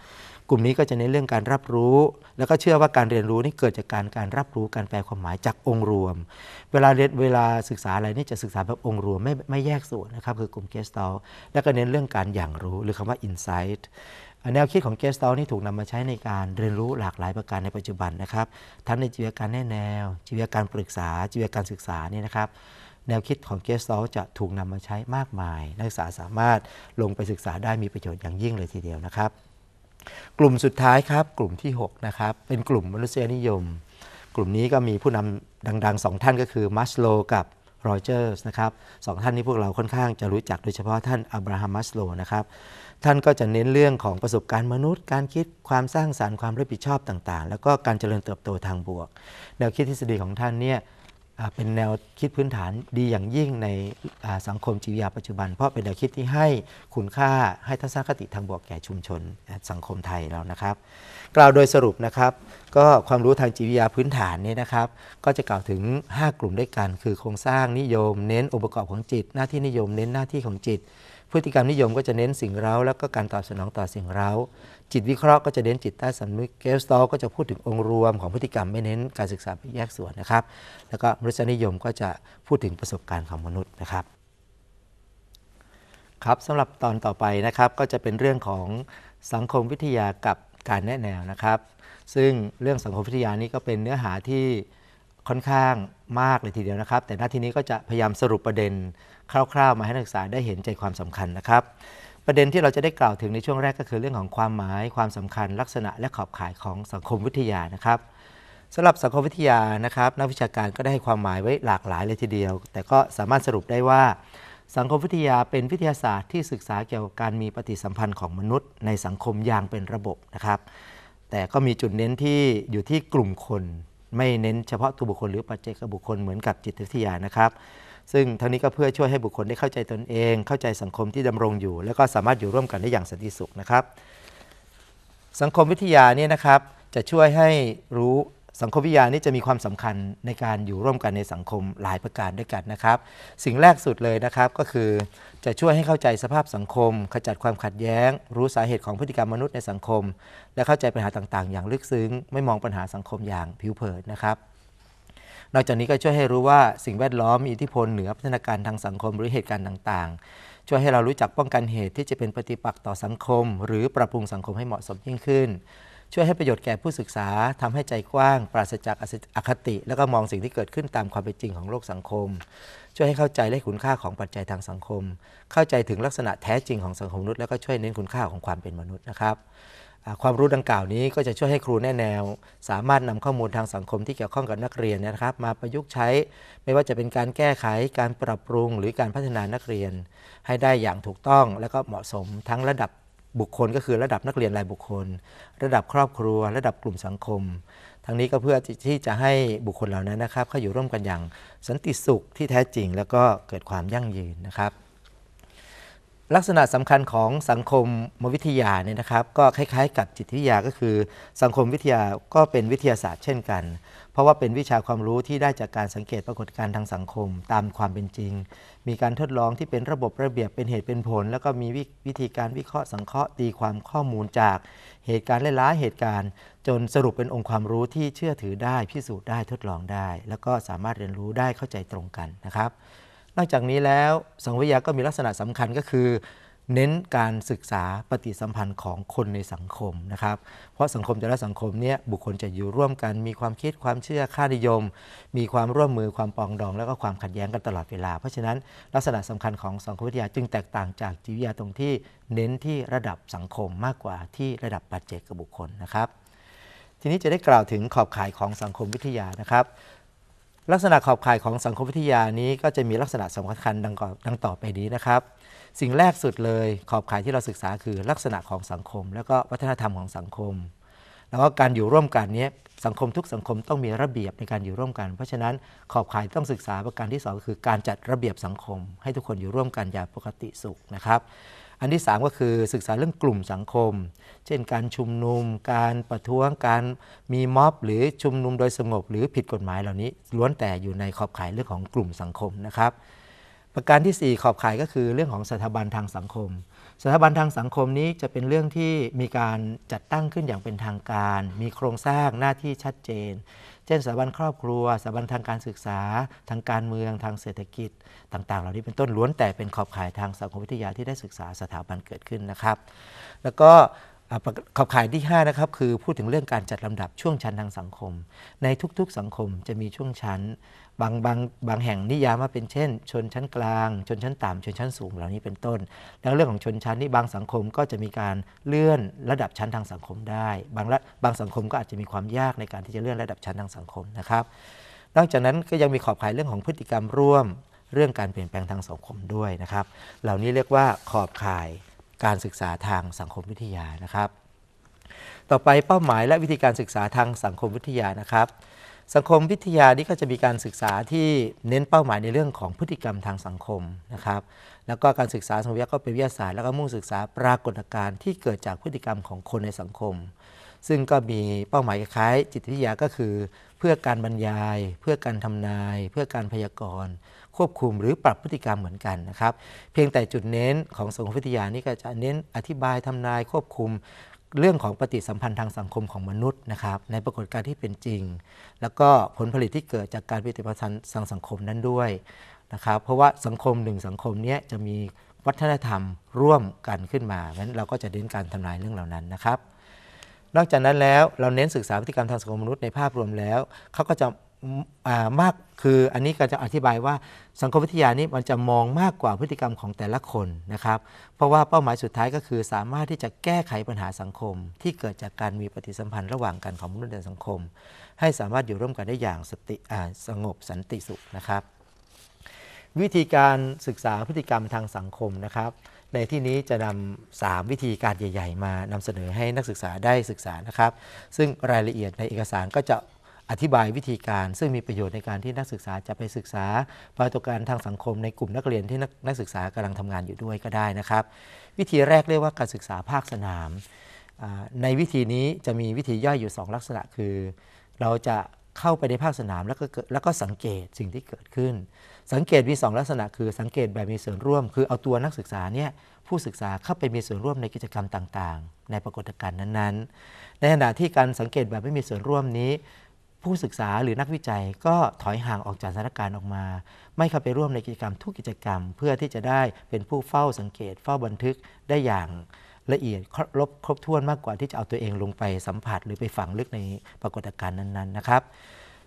กลุ่มนี้ก็จะในเรื่องการรับรู้ แล้วก็เชื่อว่าการเรียนรู้นี่เกิดจากการการรับรู้การแปลความหมายจากองค์รวม เวลาเรียนเวลาศึกษาอะไรนี่จะศึกษาแบบองค์รวมไม่ไม่แยกส่วนนะครับคือกลุ่มเกสตาลแล้วก็เน้นเรื่องการอย่างรู้ หรือคำว่า insight แนวคิดของเกสตอลนี่ถูกนำมาใช้ในการเรียนรู้หลากหลายประการในปัจจุบันนะครับ ทั้งในจีวิาการแน่แนวจีวิาการปรึกษาจีวิาการศึกษานี่นะครับ แนวคิดของเกสตอลจะถูกนำมาใช้มากมายนักศึกษาสามารถลงไปศึกษาได้มีประโยชน์อย่างยิ่งเลยทีเดียวนะครับกลุ่มสุดท้ายครับ กลุ่มที่6นะครับเป็นกลุ่มมนุษยนิยม กลุ่มนี้ก็มีผู้นำดังๆสองท่านก็คือมัสโลกับรอยเจอร์สนะครับสองท่านนี้พวกเราค่อนข้างจะรู้จักโดยเฉพาะท่านอับราฮัมมัสโลนะครับท่านก็จะเน้นเรื่องของประสบการณ์มนุษย์ การคิดความสร้างสารรค์ความรับผิดชอบต่างๆ แล้วก็การเจริญเติบโตทางบวกแนวคิดทฤษฎีของท่านเนี่ยเป็นแนวคิดพื้นฐานดีอย่างยิ่งในสังคมจิตวิทยาปัจจุบัน เพราะเป็นแนวคิดที่ให้คุณค่าให้ทัศนคติทางบวกแก่ชุมชนสังคมไทยเรานะครับกล่าวโดยสรุปนะครับก็ความรู้ทางจิตวิทยาพื้นฐานนี้นะครับก็จะกล่าวถึง 5 กลุ่มด้วยกันคือ โครงสร้างนิยมเน้นองค์ประกอบของจิต หน้าที่นิยมเน้นหน้าที่ของจิตพฤติกรรมนิยมก็จะเน้นสิ่งเร้าแล้วก็การตอบสนองต่อสิ่งเร้าจิตวิเคราะห์ก็จะเน้นจิตใต้สำนึกเกสตอลก็จะพูดถึงองค์รวมของพฤติกรรมไม่เน้นการศึกษาแยกส่วนนะครับ แล้วก็มนุษยนิยมก็จะพูดถึงประสบการณ์ของมนุษย์นะครับ ครับสำหรับตอนต่อไปนะครับ ก็จะเป็นเรื่องของสังคมวิทยากับการแนะแนวนะครับ ซึ่งเรื่องสังคมวิทยานี้ก็เป็นเนื้อหาที่ค่อนข้างมากเลยทีเดียวนะครับ แต่ณนาที่นี้ก็จะพยายามสรุปประเด็นคร่าวๆ มาให้นักศึกษาได้เห็นใจความสำคัญนะครับ ประเด็นที่เราจะได้กล่าวถึงในช่วงแรกก็คือเรื่องของความหมาย ความสำคัญ ลักษณะ และขอบข่ายของสังคมวิทยานะครับสำหรับสังคมวิทยานะครับ นักวิชาการก็ได้ให้ความหมายไว้หลากหลายเลยทีเดียว แต่ก็สามารถสรุปได้ว่าสังคมวิทยาเป็นวิทยาศาสตร์ ที่ศึกษาเกี่ยวกับการ มีปฏิสัมพันธ์ของมนุษย์ในสังคมอย่างเป็นระบบนะครับ แต่ก็มีจุดเน้นที่อยู่ที่กลุ่มคนไม่เน้นเฉพาะตัวบุคคลหรือปัจเจกบุคคลเหมือนกับจิตวิทยานะครับ ซึ่งทั้งนี้ก็เพื่อช่วยให้บุคคลได้เข้าใจตนเอง เข้าใจสังคมที่ดำรงอยู่ แล้วก็สามารถอยู่ร่วมกันได้อย่างสันติสุขนะครับ สังคมวิทยานี่นะครับ จะช่วยให้รู้สังคมวิทยานี่จะมีความสำคัญในการอยู่ร่วมกันในสังคมหลายประการด้วยกันนะครับ สิ่งแรกสุดเลยนะครับก็คือจะช่วยให้เข้าใจสภาพสังคม ขจัดความขัดแย้ง รู้สาเหตุของพฤติกรรมมนุษย์ในสังคม และเข้าใจปัญหาต่างๆ อย่างลึกซึ้ง ไม่มองปัญหาสังคมอย่างผิวเผินนะครับ นอกจากนี้ก็ช่วยให้รู้ว่าสิ่งแวดล้อมมีอิทธิพลเหนือพัฒนาการทางสังคมหรือเหตุการณ์ต่าง ๆ ช่วยให้เรารู้จักป้องกันเหตุที่จะเป็นปฏิปักษ์ต่อสังคม หรือปรับปรุงสังคมให้เหมาะสมยิ่งขึ้น ช่วยให้ประโยชน์แก่ผู้ศึกษา ทำให้ใจกว้าง ปราศจากอคติ และก็มองสิ่งที่เกิดขึ้นตามความเป็นจริงของโลกสังคมช่วยให้เข้าใจและคุณค่าของปัจจัยทางสังคม เข้าใจถึงลักษณะแท้จริงของสังคมมนุษย์แล้วก็ช่วยเน้นคุณค่าของความเป็นมนุษย์นะครับ ความรู้ดังกล่าวนี้ก็จะช่วยให้ครูแนแนวสามารถนำข้อมูลทางสังคมที่เกี่ยวข้องกับนักเรียนนะครับ มาประยุกต์ใช้ไม่ว่าจะเป็นการแก้ไข การปรับปรุงหรือการพัฒนานักเรียน ให้ได้อย่างถูกต้องและก็เหมาะสมทั้งระดับบุคคลก็คือระดับนักเรียนรายบุคคล ระดับครอบครัว ระดับกลุ่มสังคมทั้งนี้ก็เพื่อที่จะให้บุคคลเหล่านั้นนะครับเขาอยู่ร่วมกันอย่างสันติสุขที่แท้จริง แล้วก็เกิดความยั่งยืนนะครับ ลักษณะสำคัญของสังคมมวิทยาเนี่ยนะครับ ก็คล้าย ๆ กับจิตวิทยาก็คือ สังคมวิทยาก็เป็นวิทยาศาสตร์เช่นกัน เพราะว่าเป็นวิชาความรู้ที่ได้จากการสังเกตปรากฏการณ์ทางสังคมตามความเป็นจริง มีการทดลองที่เป็นระบบระเบียบเป็นเหตุเป็นผล แล้วก็มีวิธีการวิเคราะห์สังเคราะห์ตีความข้อมูลจากเหตุการณ์หลายๆเหตุการณ์จนสรุปเป็นองค์ความรู้ที่เชื่อถือได้พิสูจน์ได้ทดลองได้ แล้วก็สามารถเรียนรู้ได้เข้าใจตรงกันนะครับ นอกจากนี้แล้วสังวิยาก็มีลักษณะสำคัญก็คือเน้นการศึกษาปฏิสัมพันธ์ของคนในสังคมนะครับ เพราะสังคมแต่ละสังคมเนี่ยบุคคลจะอยู่ร่วมกันมีความคิดความเชื่อค่านิยม มีความร่วมมือความปองดองแล้วก็ความขัดแย้งกันตลอดเวลาเพราะฉะนั้นลักษณะสำคัญของสังคมวิทยาจึงแตกต่างจากจิตวิทยาตรงที่เน้นที่ระดับสังคมมากกว่า ที่ระดับปัจเจกบุคคลนะครับ ทีนี้จะได้กล่าวถึงขอบข่ายของสังคมวิทยานะครับ ลักษณะขอบข่ายของสังคมวิทยานี้ก็จะมีลักษณะสำคัญดังต่อไปนี้นะครับสิ่งแรกสุดเลย ขอบข่ายที่เราศึกษาคือลักษณะของสังคม แล้วก็วัฒนธรรมของสังคม แล้วก็การอยู่ร่วมกันนี้สังคมทุกสังคมต้องมีระเบียบในการอยู่ร่วมกัน เพราะฉะนั้นขอบข่ายต้องศึกษาประการที่2คือการจัดระเบียบสังคม ให้ทุกคนอยู่ร่วมกันอย่างปกติสุขนะครับ อันที่ 3 ก็คือศึกษาเรื่องกลุ่มสังคม เช่นการชุมนุม การประท้วงการมีม็อบหรือชุมนุมโดยสงบหรือผิดกฎหมายเหล่านี้ล้วนแต่อยู่ในขอบข่ายเรื่องของกลุ่มสังคมนะครับประการที่ 4 ขอบข่ายก็คือเรื่องของสถาบันทางสังคม สถาบันทางสังคมนี้จะเป็นเรื่องที่มีการจัดตั้งขึ้นอย่างเป็นทางการ มีโครงสร้างหน้าที่ชัดเจน เช่นสถาบันครอบครัว สถาบันทางการศึกษา ทางการเมืองทางเศรษฐกิจต่างๆเหล่านี้เป็นต้นล้วนแต่เป็นขอบข่ายทางสังคมวิทยาที่ได้ศึกษาสถาบันเกิดขึ้นนะครับ แล้วก็ขอบข่ายที่5นะครับคือพูดถึงเรื่องการจัดลำดับช่วงชั้นทางสังคม ในทุกๆสังคมจะมีช่วงชั้น บางบางบางแห่งนิยามว่าเป็นเช่น ชนชั้นกลาง ชนชั้นต่ำชนชั้นสูง เหล่านี้เป็นต้น แล้วเรื่องของชนชั้นนี่บางสังคมก็จะมีการเลื่อนระดับชั้นทางสังคมได้บางะบางสังคมก็อาจจะมีความยากในการที่จะเลื่อนระดับชั้นทางสังคมนะครับนอกจากนั้นก็ยังมีขอบข่ายเรื่องของพฤติกรรมร่วม เรื่องการเปลี่ยนแปลงทางสังคมด้วยนะครับ เหล่านี้เรียกว่าขอบข่ายการศึกษาทางสังคมวิทยานะครับ ต่อไปเป้าหมายและวิธีการศึกษาทางสังคมวิทยานะครับ สังคมวิทยานี้ก็จะมีการศึกษาที่เน้นเป้าหมายในเรื่องของพฤติกรรมทางสังคมนะครับ แล้วก็การศึกษาสังคมวิทยาก็เป็นวิทยาศาสตร์แล้วก็มุ่งศึกษาปรากฏการณ์ที่เกิดจากพฤติกรรมของคนในสังคม ซึ่งก็มีเป้าหมายคล้ายจิตวิทยาก็คือ เพื่อการบรรยาย เพื่อการทำนาย เพื่อการพยากรณ์ควบคุมหรือปรับพฤติกรรมเหมือนกันนะครับ เพียงแต่จุดเน้นของสังคมวิทยานี่ก็จะเน้นอธิบายทำนายควบคุม เรื่องของปฏิสัมพันธ์ทางสังคมของมนุษย์นะครับในปรากฏการณ์ที่เป็นจริง แล้วก็ผลผลิตที่เกิดจากการปฏิสัมพันธ์ทางสังคมนั้นด้วยนะครับ เพราะว่าสังคมหนึ่งสังคมนี้จะมีวัฒนธรรมร่วมกันขึ้นมางั้นเราก็จะเน้นการทำนายเรื่องเหล่านั้นนะครับ นอกจากนั้นแล้วเราเน้นศึกษาพฤติกรรมทางสังคมมนุษย์ในภาพรวมแล้วเขาก็จะมากคืออันนี้ก็จะอธิบายว่าสังคมวิทยานี้มันจะมองมากกว่าพฤติกรรมของแต่ละคนนะครับ เพราะว่าเป้าหมายสุดท้ายก็คือสามารถที่จะแก้ไขปัญหาสังคม ที่เกิดจากการมีปฏิสัมพันธ์ระหว่างกันของมนุษย์ในสังคม ให้สามารถอยู่ร่วมกันได้อย่างสติสงบสันติสุขนะครับ วิธีการศึกษาพฤติกรรมทางสังคมนะครับ ในที่นี้จะนำสามวิธีการใหญ่ ๆ มานำเสนอให้นักศึกษาได้ศึกษานะครับ ซึ่งรายละเอียดในเอกสารก็จะอธิบายวิธีการซึ่งมีประโยชน์ในการที่นักศึกษาจะไปศึกษา ปรากฏการณ์ทางสังคมในกลุ่มนักเรียนที่นักศึกษากำลังทำงานอยู่ด้วยก็ได้นะครับ วิธีแรกเรียกว่าการศึกษาภาคสนามในวิธีนี้จะมีวิธีย่อยอยู่ 2 ลักษณะคือ เราจะเข้าไปในภาคสนาม แล้วก็แล้วก็สังเกตสิ่งที่เกิดขึ้น สังเกตมี 2 ลักษณะ คือสังเกตแบบมีส่วนร่วม คือเอาตัวนักศึกษาเนี่ยผู้ศึกษาเข้าไปมีส่วนร่วมในกิจกรรมต่างๆ ในปรากฏการณ์นั้น ๆ ในขณะที่การสังเกตแบบไม่มีส่วนร่วมนี้ผู้ศึกษาหรือนักวิจัยก็ถอยห่างออกจากสถานการณ์ออกมา ไม่เข้าไปร่วมในกิจกรรมทุกกิจกรรม เพื่อที่จะได้เป็นผู้เฝ้าสังเกตเฝ้าบันทึกได้อย่างละเอียดครบครบถ้วนมากกว่าที่จะเอาตัวเองลงไปสัมผัสหรือไปฝังลึกในปรากฏการณ์นั้นๆนะครับ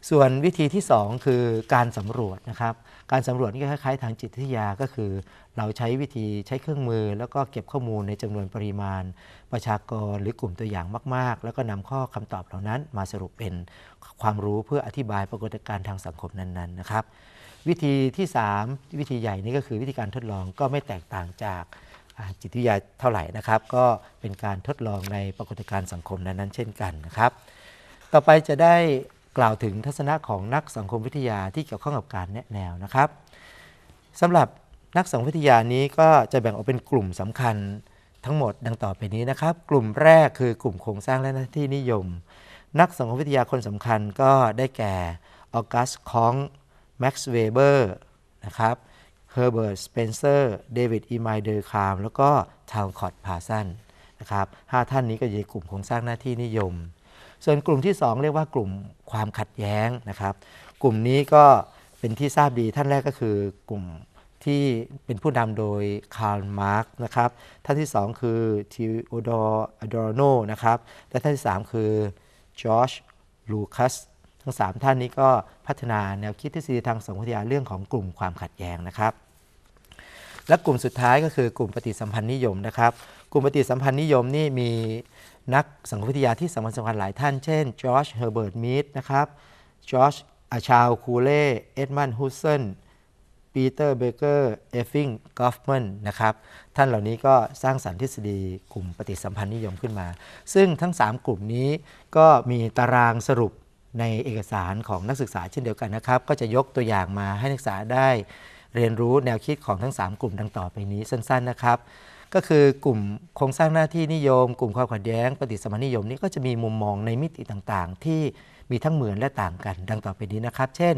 ส่วนวิธีที่ 2 คือการสำรวจนะครับ การสำรวจนี่คล้าย ๆ ทางจิตวิทยาก็คือ เราใช้วิธีใช้เครื่องมือแล้วก็เก็บข้อมูลในจำนวนปริมาณประชากรหรือกลุ่มตัวอย่างมาก ๆ แล้วก็นำข้อคำตอบเหล่านั้น มาสรุปเป็นความรู้เพื่ออธิบายปรากฏการณ์ทางสังคมนั้น ๆนะครับ วิธีที่ 3 วิธีใหญ่นี่ก็คือ วิธีการทดลองก็ไม่แตกต่างจากจิตวิทยาเท่าไหร่นะครับ ก็เป็นการทดลองในปรากฏการณ์สังคมนั้นๆ เช่นกันนะครับ ต่อไปจะได้กล่าวถึงทัศนะของนักสังคมวิทยาที่เกี่ยวข้องกับการแนะแนวนะครับสำหรับนักสังคมวิทยานี้ก็จะแบ่งออกเป็นกลุ่มสำคัญทั้งหมดดังต่อไปนี้นะครับ กลุ่มแรกคือกลุ่มโครงสร้างและหน้าที่นิยม นักสังคมวิทยาคนสำคัญก็ได้แก่ออกัสคองแม็กซ์เวเบอร์นะครับเฮอร์เบิร์ตสเปนเซอร์เดวิดอีไมเดอร์คามแล้วก็ทาวคอร์ตพาสันนะครับห้าท่านนี้ก็อยู่ในกลุ่มโครงสร้างหน้าที่นิยมส่วนกลุ่มที่ 2 เรียกว่ากลุ่มความขัดแย้งนะครับกลุ่มนี้ก็เป็นที่ทราบดี ท่านแรกก็คือกลุ่มที่เป็นผู้นำโดยคาร์ลมาร์กนะครับท่านที่ 2 คือทิโอดอร์อดอร์โนนะครับและท่านที่ 3 คือจอร์จลูคัสทั้ง 3 ท่านนี้ก็พัฒนาแนวคิดทฤษฎีทางสังคมวิทยา เรื่องของกลุ่มความขัดแย้งนะครับและกลุ่มสุดท้ายก็คือกลุ่มปฏิสัมพันธ์นิยมนะครับ กลุ่มปฏิสัมพันธ์นิยมนี่มีนักสังคมวิทยาที่สำคัญสำคัญหลายท่านเช่นจอร์จเฮอร์เบิร์ตมีดนะครับ จอร์จอาชาวคูเล่ เอ็ดมันฮุสเซนปีเตอร์ เบเกอร์ เอฟฟิงกอฟเมนนะครับ ท่านเหล่านี้ก็สร้างสารรค์ทฤษฎีกลุ่มปฏิสัมพันธ์นิยมขึ้นมา ซึ่งทั้ง 3 กลุ่มนี้ก็มีตารางสรุปในเอกสารของนักศึกษาเช่นเดียวกันนะครับ ก็จะยกตัวอย่างมาให้นักศึกษาได้เรียนรู้แนวคิดของทั้ง3กลุ่มดังต่อไปนี้สั้นๆนะครับก็คือกลุ่มโครงสร้างหน้าที่นิยม กลุ่มความขัดแย้งปฏิสมานนิยมนี้ก็จะมีมุมมองในมิติต่างๆที่มีทั้งเหมือนและต่างกัน ดังต่อไปนี้นะครับ เช่น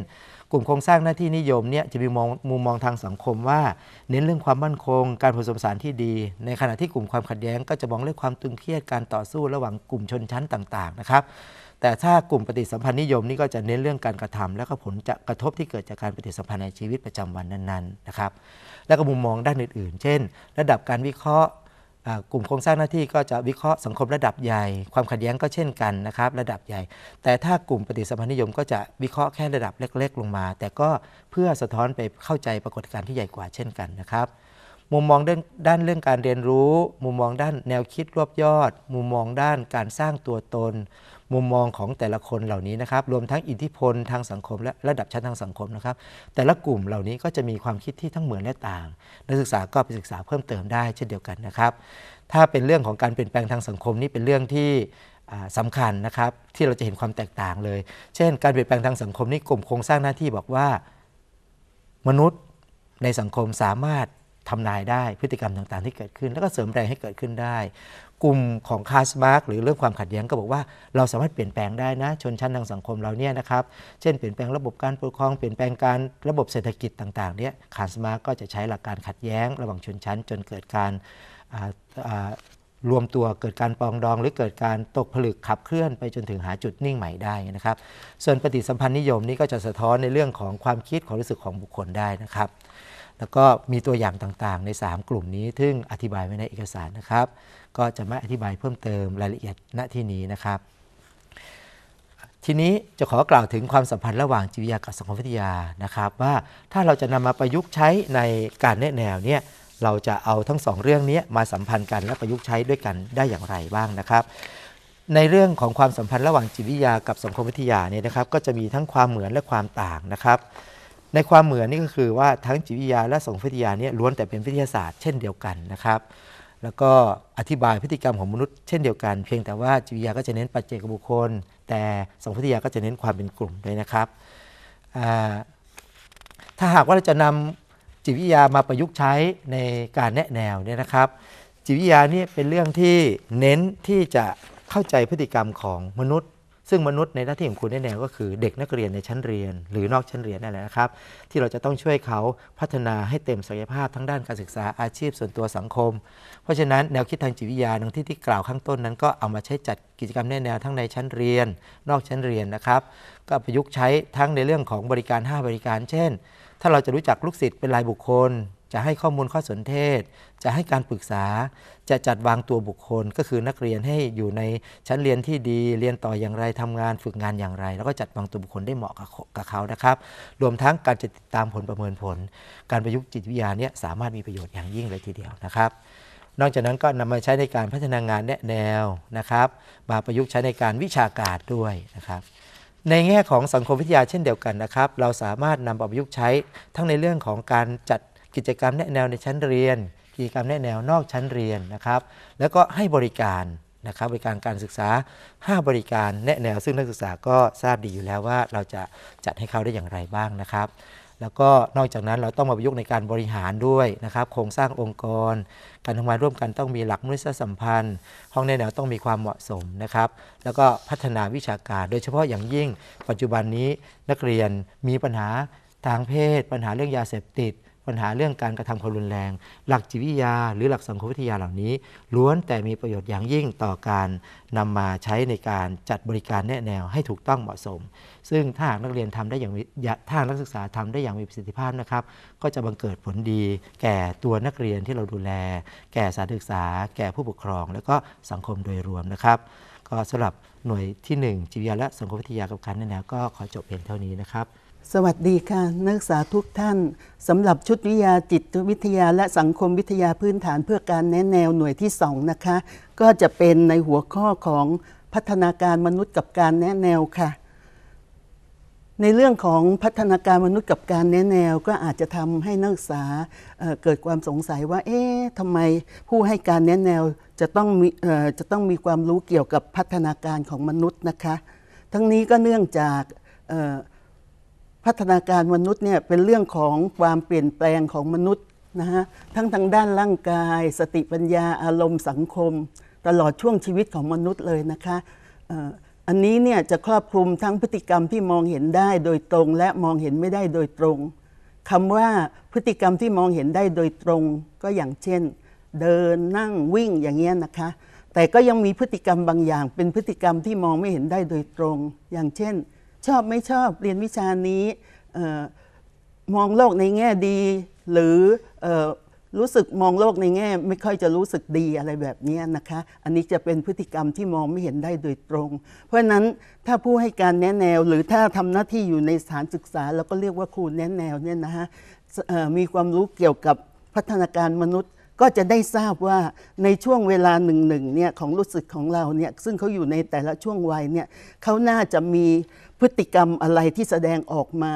กลุ่มโครงสร้างหน้าที่นิยมเนี่ยจะมีมองมุมมองทางสังคมว่า เน้นเรื่องความมั่นคง การผสมผสานที่ดี ในขณะที่กลุ่มความขัดแย้งก็จะมองเรื่องความตึงเครียดการต่อสู้ระหว่างกลุ่มชนชั้นต่างๆนะครับแต่ถ้ากลุ่มปฏิสัมพันธ์นิยมนี่ก็จะเน้นเรื่องการกระทำ และก็ผลจะกระทบที่เกิดจากการปฏิสัมพันธ์ในชีวิตประจำวันนั้นๆนะครับและก็มุมมองด้านอื่นๆ เช่น ระดับการวิเคราะห์ กลุ่มโครงสร้างหน้าที่ก็จะวิเคราะห์สังคมระดับใหญ่ ความขัดแย้งก็เช่นกันนะครับ ระดับใหญ่ แต่ถ้ากลุ่มปฏิสัมพันธนิยมก็จะวิเคราะห์แค่ระดับเล็กๆลงมา แต่ก็เพื่อสะท้อนไปเข้าใจปรากฏการณ์ที่ใหญ่กว่าเช่นกันนะครับมุมมองด้านด้านเรื่องการเรียนรู้ มุมมองด้านแนวคิดรวบยอด มุมมองด้านการสร้างตัวตน มุมมองของแต่ละคนเหล่านี้นะครับ รวมทั้งอิทธิพลทางสังคม และระดับชั้นทางสังคมนะครับ แต่ละกลุ่มเหล่านี้ก็จะมีความคิดที่ทั้งเหมือนและต่าง นักศึกษาก็ไปศึกษาเพิ่มเติมได้เช่นเดียวกันนะครับ ถ้าเป็นเรื่องของการเปลี่ยนแปลงทางสังคมนี่เป็นเรื่องที่สำคัญนะครับ ที่เราจะเห็นความแตกต่าง เลย เช่นการเปลี่ยนแปลงทางสังคม นี่กลุ่มโครงสร้างหน้าที่บอกว่า มนุษย์ในสังคมสามารถทำนายได้พฤติกรรมต่างๆ ที่เกิดขึ้นแล้วก็เสริมแรงให้เกิดขึ้นได้ กลุ่มของคาสมาร์กหรือเรื่องความขัดแย้งก็บอกว่า เราสามารถเปลี่ยนแปลงได้นะ ชนชั้นทางสังคมเราเนี่ยนะครับเช่นเปลี่ยนแปลงระบบการปกครอง เปลี่ยนแปลงการระบบเศรษฐกิจต่าง ๆเนี่ยคาสมาร์กก็จะใช้หลักการขัดแย้ง ระหว่างชนชั้น จนเกิดการรวมตัวเกิดการปองดองหรือเกิดการตกผลึกขับเคลื่อนไปจนถึงหาจุดนิ่งใหม่ได้นะครับ ส่วนปฏิสัมพันธ์นิยมนี่ก็จะสะท้อนในเรื่องของความคิดความรู้สึกของบุคคลได้นะครับแล้วก็มีตัวอย่างต่างๆ ใน 3 กลุ่มนี้ทึ่งอธิบายไว้ในเอกสารนะครับ ก็จะไม่อธิบายเพิ่มเติมรายละเอียดณที่นี้นะครับ ทีนี้จะขอกล่าวถึงความสัมพันธ์ระหว่างจิตวิทยากับสังคมวิทยานะครับ ว่าถ้าเราจะนำมาประยุกต์ใช้ในการแนะแนวเนี่ยเราจะเอาทั้งสองเรื่องนี้มาสัมพันธ์กันและประยุกต์ใช้ด้วยกันได้อย่างไรบ้างนะครับ ในเรื่องของความสัมพันธ์ระหว่างจิตวิทยากับสังคมวิทยาเนี่ยนะครับ ก็จะมีทั้งความเหมือนและความต่างนะครับในความเหมือนนี่ก็คือว่าทั้งจิตวิทยา และสังคมวิทยาเนี่ยล้วนแต่เป็นวิทยาศาสตร์เช่นเดียวกันนะครับแล้วก็อธิบายพฤติกรรมของมนุษย์เช่นเดียวกัน เพียงแต่ว่าจิตวิทยาก็จะเน้นปัจเจกบุคคล แต่สังคมวิทยาก็จะเน้นความเป็นกลุ่มด้วยนะครับถ้าหากว่าเราจะนำจิตวิทยามาประยุกต์ใช้ในการแนะแนวเนี่ยนะครับจิตวิทยานี่เป็นเรื่องที่เน้นที่จะเข้าใจพฤติกรรมของมนุษย์ซึ่งมนุษย์ในหน้าที่ของคุณแน่ๆก็คือเด็กนักเรียนในชั้นเรียน หรือนอกชั้นเรียนนั่นแหละนะครับที่เราจะต้องช่วยเขาพัฒนาให้เต็มศักยภาพทั้งด้านการศึกษาอาชีพส่วนตัวสังคม เพราะฉะนั้นแนวคิดทางจิตวิทยาดังที่ที่กล่าวข้างต้นนั้นก็เอามาใช้จัดกิจกรรมแนแนวทั้งในชั้นเรียน นอกชั้นเรียนนะครับ ก็ประยุกต์ใช้ทั้งในเรื่องของบริการ 5 บริการ เช่น ถ้าเราจะรู้จักลูกศิษย์เป็นรายบุคคลจะให้ข้อมูลข้อสนเทศ จะให้การปรึกษา จะจัดวางตัวบุคคลก็คือนักเรียนให้อยู่ในชั้นเรียนที่ดี เรียนต่ออย่างไรทำงานฝึกงานอย่างไร แล้วก็จัดวางตัวบุคคลได้เหมาะกับเขานะครับ รวมทั้งการจะติดตามผลประเมินผล การประยุกต์จิตวิทยาเนี่ยสามารถมีประโยชน์อย่างยิ่งเลยทีเดียวนะครับ นอกจากนั้นก็นำมาใช้ในการพัฒนางานแนะแนวนะครับ มาประยุกต์ใช้ในการวิชาการด้วยนะครับ ในแง่ของสังคมวิทยาเช่นเดียวกันนะครับ เราสามารถนำประยุกต์ใช้ทั้งในเรื่องของการจัดกิจกรรมแนะแนวในชั้นเรียนกิจกรรมแนะแนวนอกชั้นเรียนนะครับแล้วก็ให้บริการนะครับบริการการศึกษา 5 บริการแนะแนวซึ่งนักศึกษาก็ทราบดีอยู่แล้วว่า เราจะจัดให้เขาได้อย่างไรบ้างนะครับ แล้วก็นอกจากนั้นเราต้องมาประยุกต์ในการบริหารด้วยนะครับโครงสร้างองค์กรการทำงานร่วมกันต้องมีหลักมนุษยสัมพันธ์ ห้องแนะแนวต้องมีความเหมาะสมนะครับแล้วก็พัฒนาวิชาการ โดยเฉพาะอย่างยิ่งปัจจุบันนี้นักเรียนมีปัญหาทางเพศ ปัญหาเรื่องยาเสพติดปัญหาเรื่องการกระทำความรุนแรง หลักจิตวิทยา หรือหลักสังคมวิทยาเหล่านี้ล้วนแต่มีประโยชน์อย่างยิ่งต่อการนำมาใช้ในการจัดบริการแนะแนวให้ถูกต้องเหมาะสม ซึ่งถ้าหากนักเรียนทำได้อย่างถ้าหากนักศึกษาทำได้อย่างมีประสิทธิภาพนะครับ ก็จะบังเกิดผลดีแก่ตัวนักเรียนที่เราดูแล แก่สธานศึกษา แก่ผู้ปกครอง และก็สังคมโดยรวมนะครับ ก็สำหรับหน่วยที่1จิตวิทยาและสังคมวิทยากับการนะนแวก็ขอจบเพียงเท่านี้นะครับสวัสดีค่ะนักศึกษาทุกท่านสำหรับชุดวิทยาจิตวิทยาและสังคมวิทยาพื้นฐานเพื่อการแนะแนวหน่วยที่ 2 นะคะ ก็จะเป็นในหัวข้อของพัฒนาการมนุษย์กับการแนะแนวค่ะในเรื่องของพัฒนาการมนุษย์กับการแนะแนวก็อาจจะทำให้นักศึกษาเกิดความสงสัยว่าเอ๊ะทำไมผู้ให้การแนะแนวจะต้องมีจะต้องมีความรู้เกี่ยวกับพัฒนาการของมนุษย์นะคะทั้งนี้ก็เนื่องจากพัฒนาการมนุษย์เนี่ยเป็นเรื่องของความเปลี่ยนแปลงของมนุษย์นะฮะทั้งทางด้านร่างกาย สติปัญญาอารมณ์สังคม ตลอดช่วงชีวิตของมนุษย์เลยนะคะอันนี้เนี่ยจะครอบคลุมทั้งพฤติกรรมที่มองเห็นได้โดยตรงและมองเห็นไม่ได้โดยตรงคำว่าพฤติกรรมที่มองเห็นได้โดยตรงก็อย่างเช่นเดินนั่งวิ่งอย่างเงี้ยนะคะ แต่ก็ยังมีพฤติกรรมบางอย่างเป็นพฤติกรรมที่มองไม่เห็นได้โดยตรง อย่างเช่น ชอบไม่ชอบเรียนวิชานี้มองโลกในแง่ดีหรืออรู้สึกมองโลกในแง่ ไม่ค่อยจะรู้สึกดีอะไรแบบนี้นะคะ อันนี้จะเป็นพฤติกรรมที่มองไม่เห็นได้โดยตรง เพราะฉะนั้นถ้าผู้ให้การแนะแนวหรือถ้าทำหน้าที่อยู่ในสถานศึกษาเราก็เรียกว่าครูแนะแนวเนี่ยนะฮะมีความรู้เกี่ยวกับพัฒนาการมนุษย์ก็จะได้ทราบว่าในช่วงเวลาหนึ่งหนึ่งเนี่ยของรู้สึกของเราเนี่ยซึ่งเขาอยู่ในแต่ละช่วงวัยเนี่ยเขาน่าจะมีพฤติกรรมอะไรที่แสดงออกมา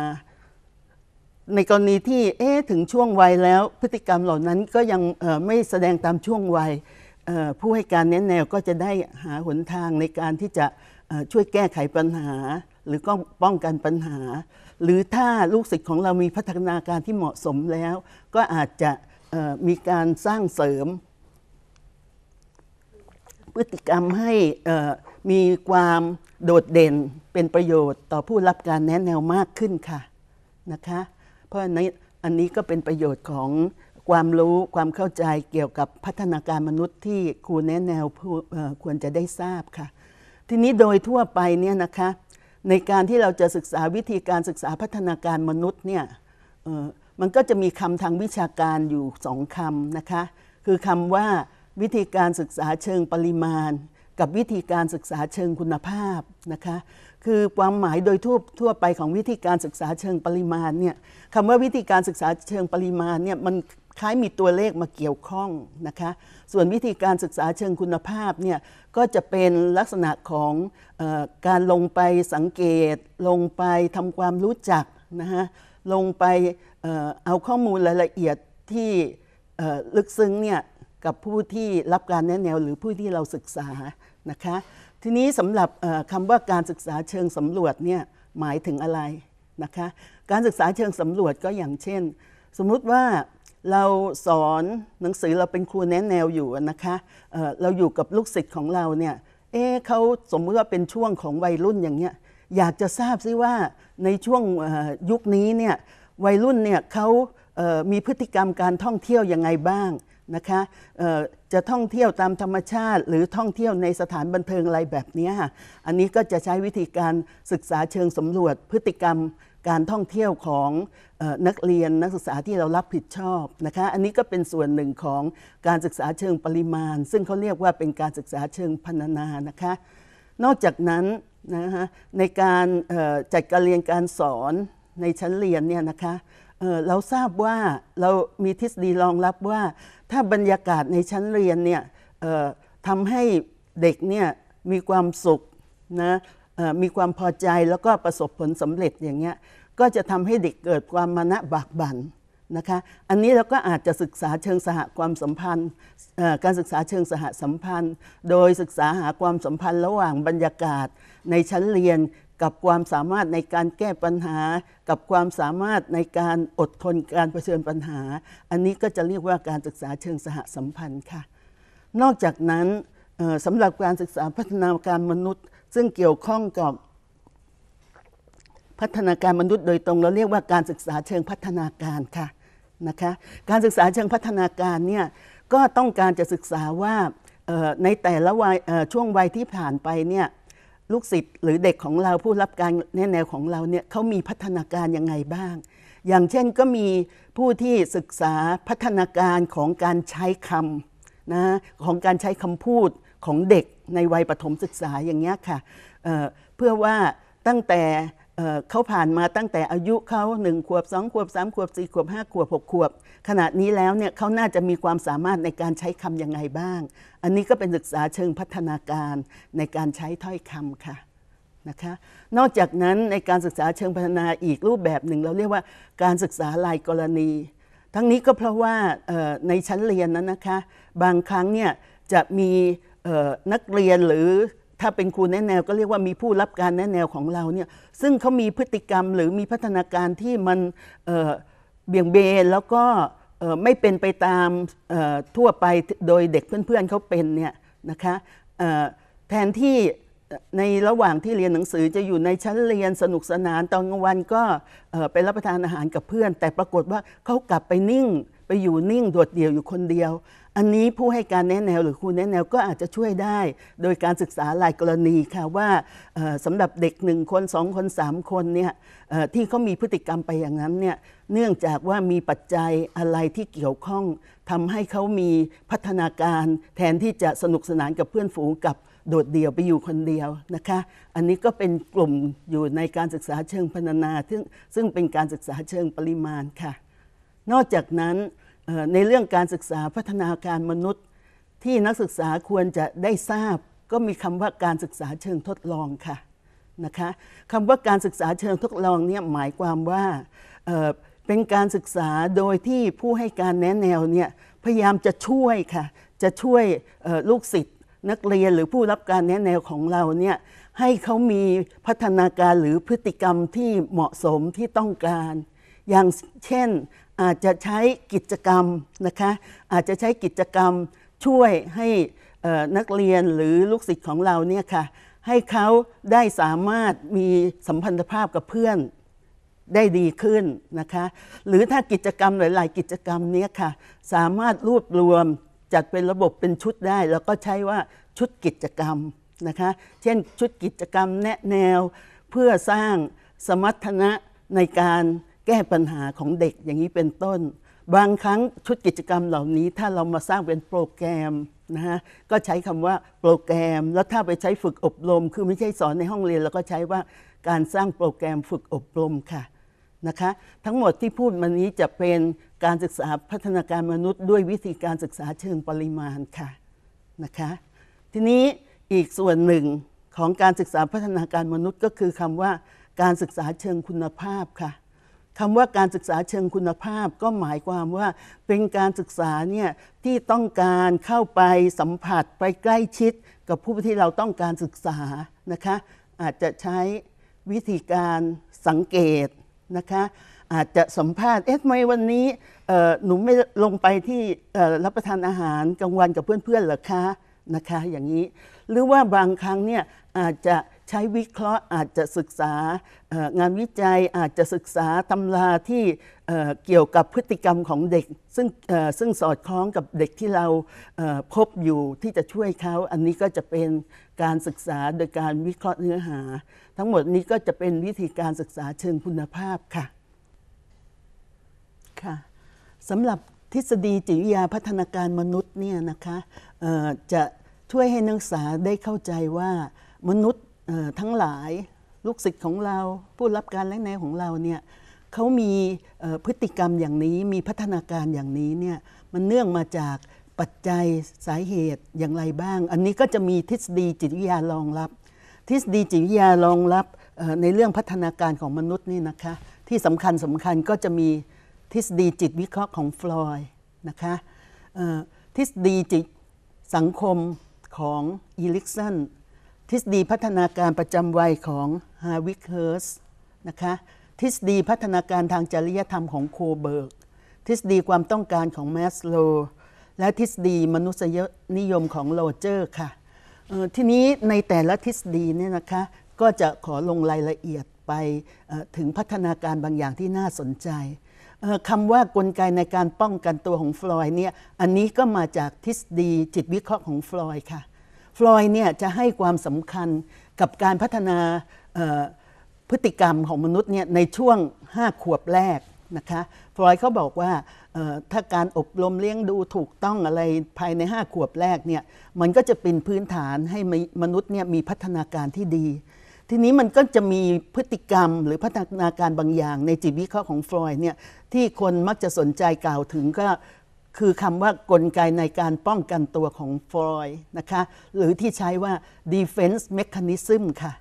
ในกรณีที่เอ๊ถึงช่วงวัยแล้ว พฤติกรรมเหล่านั้นก็ยังไม่แสดงตามช่วงวัยผู้ให้การแนะแนวก็จะได้หาหนทางในการที่จะช่วยแก้ไขปัญหา หรือก็ป้องกันปัญหา หรือถ้าลูกศิษย์ของเรามีพัฒนาการที่เหมาะสมแล้ว ก็อาจจะมีการสร้างเสริม พฤติกรรมให้มีความโดดเด่นเป็นประโยชน์ต่อผู้รับการแนะแนวมากขึ้นค่ะนะคะเพราะในอันนี้ก็เป็นประโยชน์ของความรู้ความเข้าใจเกี่ยวกับพัฒนาการมนุษย์ที่ครูแนะแนวควรจะได้ทราบค่ะ ทีนี้โดยทั่วไปเนี่ยนะคะ ในการที่เราจะศึกษาวิธีการศึกษาพัฒนาการมนุษย์เนี่ยมันก็จะมีคำทางวิชาการอยู่สองคำนะคะ คือคำว่าวิธีการศึกษาเชิงปริมาณ กับวิธีการศึกษาเชิงคุณภาพนะคะคือความหมายโดยทั่วทั่วไปของวิธีการศึกษาเชิงปริมาณเนี่ยคำว่าวิธีการศึกษาเชิงปริมาณเนี่ยมันคล้ายมีตัวเลขมาเกี่ยวข้องนะคะ ส่วนวิธีการศึกษาเชิงคุณภาพเนี่ยก็จะเป็นลักษณะของออการลงไปสังเกต ลงไปทำความรู้จักนะฮะลงไปเอเอาข้อมูลรายละเอียดที่ลึกซึ้งเนี่ยกับผู้ที่รับการแนะแนว หรือผู้ที่เราศึกษานะคะทีนี้สำหรับคำว่าการศึกษาเชิงสำรวจเนี่ยหมายถึงอะไรนะคะการศึกษาเชิงสำรวจก็อย่างเช่น สมมุติว่าเราสอนหนังสือเราเป็นครูแนะแนวอยู่นะคะเเราอยู่กับลูกศิษย์ของเราเนี่ยเอ๊เขาสมมติว่าเป็นช่วงของวัยรุ่นอย่างเงี้ยอยากจะทราบซิว่าในช่วงยุคนี้เนี่ยวัยรุ่นเนี่ยเขามีพฤติกรรมการท่องเที่ยวยังไงบ้างนะคะจะท่องเที่ยวตามธรรมชาติ หรือท่องเที่ยวในสถานบันเทิงอะไรแบบนี้ค่ะอันนี้ก็จะใช้วิธีการศึกษาเชิงสำรวจ พฤติกรรมการท่องเที่ยวของนักเรียนนักศึกษาที่เรารับผิดชอบนะคะ อันนี้ก็เป็นส่วนหนึ่งของการศึกษาเชิงปริมาณ ซึ่งเขาเรียกว่าเป็นการศึกษาเชิงพรรณนานะคะ นอกจากนั้นนะคะในการจัดการเรียนการสอนในชั้นเรียนเนี่ยนะคะเราทราบว่าเรามีทฤษฎีรองรับว่า ถ้าบรรยากาศในชั้นเรียนเนี่ยทำให้เด็กเนี่ยมีความสุขนะมีความพอใจแล้วก็ประสบผลสำเร็จอย่างเงี้ยก็จะทำให้เด็กเกิดความมานะบากบั่นนะคะอันนี้เราก็อาจจะศึกษาเชิงสหความสัมพันธ์การศึกษาเชิงสหสัมพันธ์ โดยศึกษาหาความสัมพันธ์ ระหว่างบรรยากาศในชั้นเรียนกับความสามารถในการแก้ปัญหา กับความสามารถในการอดทนการเผชิญปัญหา อันนี้ก็จะเรียกว่าการศึกษาเชิงสหสัมพันธ์ค่ะ นอกจากนั้นสำหรับการศึกษาพัฒนาการมนุษย์ ซึ่งเกี่ยวข้องกับพัฒนาการมนุษย์โดยตรงเราเรียกว่าการศึกษาเชิงพัฒนาการค่ะนะคะการศึกษาเชิงพัฒนาการเนี่ยก็ต้องการจะศึกษาว่าในแต่ละวัยช่วงวัยที่ผ่านไปเนี่ยลูกศิษย์หรือเด็กของเราผู้รับการแนวของเราเนี่ยเขามีพัฒนาการยังไงบ้าง อย่างเช่นก็มีผู้ที่ศึกษาพัฒนาการของการใช้คำนะของการใช้คำพูดของเด็กในวัยประถมศึกษาอย่างเงี้ยค่ะเเพื่อว่าตั้งแต่เขาผ่านมาตั้งแต่อายุเขาหนึ่งขวบสองขวบสามขวบสี่ขวบห้าขวบหกขวบ ขณะนี้แล้วเนี่ยเขาน่าจะมีความสามารถในการใช้คำยังไงบ้าง อันนี้ก็เป็นศึกษาเชิงพัฒนาการในการใช้ถ้อยคำค่ะนะคะนอกจากนั้นในการศึกษาเชิงพัฒนาอีกรูปแบบหนึ่งเราเรียกว่าการศึกษารายกรณี ทั้งนี้ก็เพราะว่าในชั้นเรียนนั้นนะคะบางครั้งเนี่ยจะมีนักเรียนหรือถ้าเป็นครูแนแนวก็เรียกว่ามีผู้รับการแนแนวของเราเนี่ยซึ่งเขามีพฤติกรรมหรือมีพัฒนาการที่มันเบี่ยงเบนแล้วก็ไม่เป็นไปตามทั่วไปโดยเด็กเพื่อน ๆเขาเป็นเนี่ยนะคะแทนที่ในระหว่างที่เรียนหนังสือจะอยู่ในชั้นเรียนสนุกสนานตอนกลางวันก็ไปรับประทานอาหารกับเพื่อน แต่ปรากฏว่าเขากลับไปนิ่งไปอยู่นิ่งโดดเดี่ยวอยู่คนเดียวอันนี้ผู้ให้การแนะแนวหรือครูแนะแนวก็อาจจะช่วยได้โดยการศึกษาลายกรณีค่ะว่าสำหรับเด็กหนึ่งคนสองคนสามคนเนี่ยที่เขามีพฤติกรรมไปอย่างนั้น เนี่ยเนื่องจากว่ามีปัจจัยอะไรที่เกี่ยวข้องทำให้เขามีพัฒนาการแทนที่จะสนุกสนานกับเพื่อนฝูงกับโดดเดี่ยวไปอยู่คนเดียวนะคะ อันนี้ก็เป็นกลุ่มอยู่ในการศึกษาเชิงพรรณนา ซึ่งซึ่งเป็นการศึกษาเชิงปริมาณค่ะ นอกจากนั้นในเรื่องการศึกษาพัฒนาการมนุษย์ที่นักศึกษาควรจะได้ทราบ ก็มีคำว่าการศึกษาเชิงทดลองค่ะนะคะคำว่าการศึกษาเชิงทดลองเนี่ยหมายความว่าเเป็นการศึกษาโดยที่ผู้ให้การแนะแนวเนี่ยพยายามจะช่วยค่ะจะช่วยลูกศิษย์นักเรียนหรือผู้รับการแนะแนวของเราเนี่ยให้เขามีพัฒนาการหรือพฤติกรรมที่เหมาะสมที่ต้องการอย่างเช่นอาจจะใช้กิจกรรม นะคะ อาจจะใช้กิจกรรมช่วยให้นักเรียนหรือลูกศิษย์ของเราเนี่ยค่ะให้เขาได้สามารถมีสัมพันธภาพกับเพื่อนได้ดีขึ้นนะคะ หรือถ้ากิจกรรมหลาย ๆ กิจกรรมเนี้ยค่ะ สามารถรวบรวมจัดเป็นระบบเป็นชุดได้ แล้วก็ใช้ว่าชุดกิจกรรมนะคะ เช่นชุดกิจกรรมแนะแนวเพื่อสร้างสมรรถนะในการแก้ปัญหาของเด็กอย่างนี้เป็นต้น บางครั้งชุดกิจกรรมเหล่านี้ถ้าเรามาสร้างเป็นโปรแกรมนะฮะ ก็ใช้คำว่าโปรแกรม แล้วถ้าไปใช้ฝึกอบรม คือไม่ใช่สอนในห้องเรียนแล้วก็ใช้ว่าการสร้างโปรแกรมฝึกอบรมค่ะ นะคะ ทั้งหมดที่พูดมานี้จะเป็นการศึกษาพัฒนาการมนุษย์ ด้วยวิธีการศึกษาเชิงปริมาณค่ะ นะคะ ทีนี้อีกส่วนหนึ่ง ของการศึกษาพัฒนาการมนุษย์ ก็คือคำว่า การศึกษาเชิงคุณภาพค่ะคำว่าการศึกษาเชิงคุณภาพก็หมายความว่าเป็นการศึกษาเนี่ยที่ต้องการเข้าไปสัมผัสไปใกล้ชิดกับผู้ที่เราต้องการศึกษานะคะอาจจะใช้วิธีการสังเกตนะคะอาจจะสัมภาษณ์เอ๊ะทำไมวันนี้ หนูไม่ลงไปที่รับประทานอาหารกลางวันกับเพื่อนๆหรอคะนะคะอย่างนี้ หรือว่าบางครั้งเนี่ยอาจจะใช้วิเคราะห์อาจจะศึกษางานวิจัยอาจจะศึกษาตำราที่เกี่ยวกับพฤติกรรมของเด็ก ซึ่งซึ่งสอดคล้องกับเด็กที่เราพบอยู่ที่จะช่วยเขาอันนี้ก็จะเป็นการศึกษาโดยการวิเคราะห์เนื้อหา ทั้งหมดนี้ก็จะเป็นวิธีการศึกษาเชิงคุณภาพค่ะค่ะสำหรับทฤษฎีจิตวิทยาพัฒนาการมนุษย์เนี่ยนะคะจะช่วยให้นักศึกษาได้เข้าใจว่ามนุษย์ทั้งหลายลูกศิษย์ของเราผู้รับการแลกแนวของเราเนี่ยเขามีพฤติกรรมอย่างนี้มีพัฒนาการอย่างนี้เนี่ยมันเนื่องมาจากปัจจัยสาเหตุอย่างไรบ้าง อันนี้ก็จะมีทฤษฎีจิตวิทยารองรับ ทฤษฎีจิตวิทยารองรับในเรื่องพัฒนาการของมนุษย์นี่นะคะที่สำคัญสาคัญก็จะมีทฤษฎีจิตวิเคราะห์ของฟลอยนะคะทฤษฎีจิตสังคมของอีลิกสันทฤษฎีพัฒนาการประจำวัยของฮาวิกเฮิร์สนะคะ ทฤษฎีพัฒนาการทางจริยธรรมของโคเบิร์ก ทฤษฎีความต้องการของแมสโล และทฤษฎีมนุษยนิยมของโรเจอร์ค่ะทีนี้ในแต่ละทฤษฎีเนี่ยนะคะ ก็จะขอลงรายละเอียดไปถึงพัฒนาการบางอย่างที่น่าสนใจคำว่ากลไกในการป้องกันตัวของฟลอยเนี่ย อันนี้ก็มาจากทฤษฎีจิตวิเคราะห์ของฟลอยค่ะฟลอยเนี่ยจะให้ความสำคัญกับการพัฒนาพฤติกรรมของมนุษย์เนี่ยในช่วง 5 ขวบแรกนะคะฟลอยเขาบอกว่าถ้าการอบรมเลี้ยงดูถูกต้องอะไรภายใน 5 ขวบแรกเนี่ยมันก็จะเป็นพื้นฐานให้มนุษย์เนี่ยมีพัฒนาการที่ดี ทีนี้มันก็จะมีพฤติกรรมหรือพัฒนาการบางอย่างในจิตวิเคราะห์ของฟลอยเนี่ยที่คนมักจะสนใจกล่าวถึงก็คือคำว่ากลไกในการป้องกันตัวของฟรอยนะคะหรือที่ใช้ว่า defense mechanism ค่ะ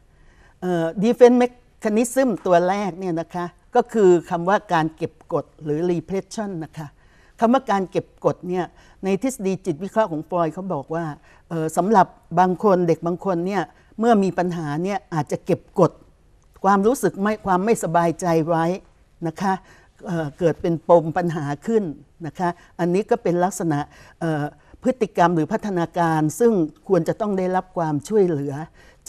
defense mechanism ตัวแรกเนี่ยนะคะก็คือคำว่าการเก็บกดหรือ repression นะคะคำว่าการเก็บกดเนี่ยในทฤษฎีจิตวิเคราะห์ของฟรอยเขาบอกว่าสำหรับบางคนเด็กบางคนเนี่ยเมื่อมีปัญหาเนี่ยอาจจะเก็บกดความรู้สึกไม่ความไม่สบายใจไว้นะคะเเกิดเป็นปมปัญหาขึ้นนะคะ อันนี้ก็เป็นลักษณะพฤติกรรมหรือพัฒนาการซึ่งควรจะต้องได้รับความช่วยเหลือ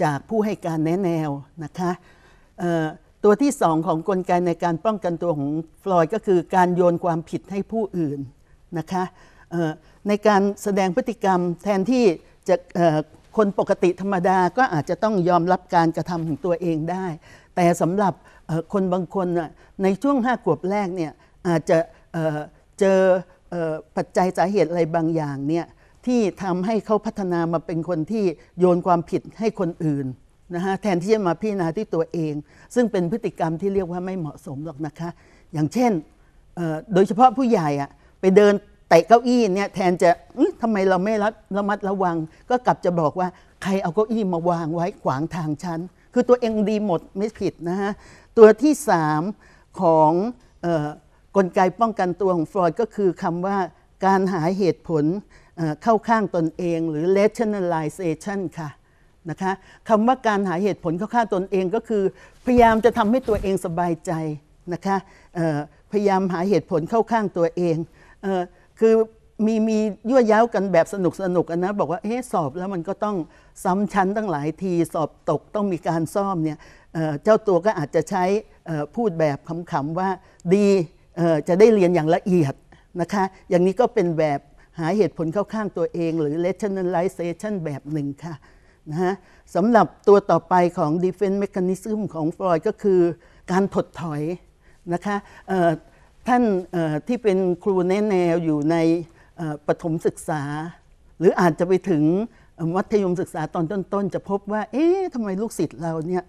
จากผู้ให้การแนะแนวนะคะตัวที่สองของกลไกในการป้องกันตัวของฟลอยก็คือการโยนความผิดให้ผู้อื่นนะคะในการแสดงพฤติกรรมแทนที่จะคนปกติธรรมดาก็อาจจะต้องยอมรับการกระทำของตัวเองได้ แต่สำหรับคนบางคนในช่วงห้าขวบแรกเนี่ยอาจจะเจอปัจจัย สาเหตุอะไรบางอย่าง เนี่ย ที่ทำให้เขาพัฒนามาเป็นคนที่โยนความผิดให้คนอื่นนะฮะแทนที่จะมาพิจารณาที่ตัวเอง ซึ่งเป็นพฤติกรรมที่เรียกว่าไม่เหมาะสม หรอก นะคะ อย่างเช่นโดยเฉพาะผู้ใหญ่อะไปเดินเตะเก้าอี้ เนี่ย แทนจะทำไมเราไม่ ระมัดระวังก็กลับจะบอกว่าใครเอาเก้าอี้มาวางไว้ขวางทางฉันคือตัวเองดีหมดไม่ผิดนะฮะตัวที่สามของกลไกป้องกันตัวของฟรอยด์ก็คือคำว่าการหาเหตุผลเข้าข้างตนเองหรือ rationalization ค่ะนะคะคำว่าการหาเหตุผลเข้าข้างตนเองก็คือ พยายามจะทำให้ตัวเองสบายใจนะคะพยายามหาเหตุผลเข้าข้างตัวเองคือมีมียั่วย้ากันแบบสนุกสนุกนะบอกว่าเอ๊สอบแล้วมันก็ต้องซ้ำชั้นตั้งหลายทีสอบตกต้องมีการซ่อมเนี่ยเจ้าตัวก็อาจจะใช้พูดแบบขำๆว่าดีจะได้เรียนอย่างละเอียดนะคะ อย่างนี้ก็เป็นแบบหาเหตุผลเข้าข้างตัวเองหรือ rationalization แบบหนึ่งค่ะนะฮะสำหรับตัวต่อไปของ defense mechanism ของฟลอยก็คือการถดถอยนะคะท่านที่เป็นครูแนแนวอยู่ในประถมศึกษา หรืออาจจะไปถึงมัธยมศึกษาตอนต้นๆ จะพบว่า เอ๊ะทำไมลูกศิษย์เราเนี่ย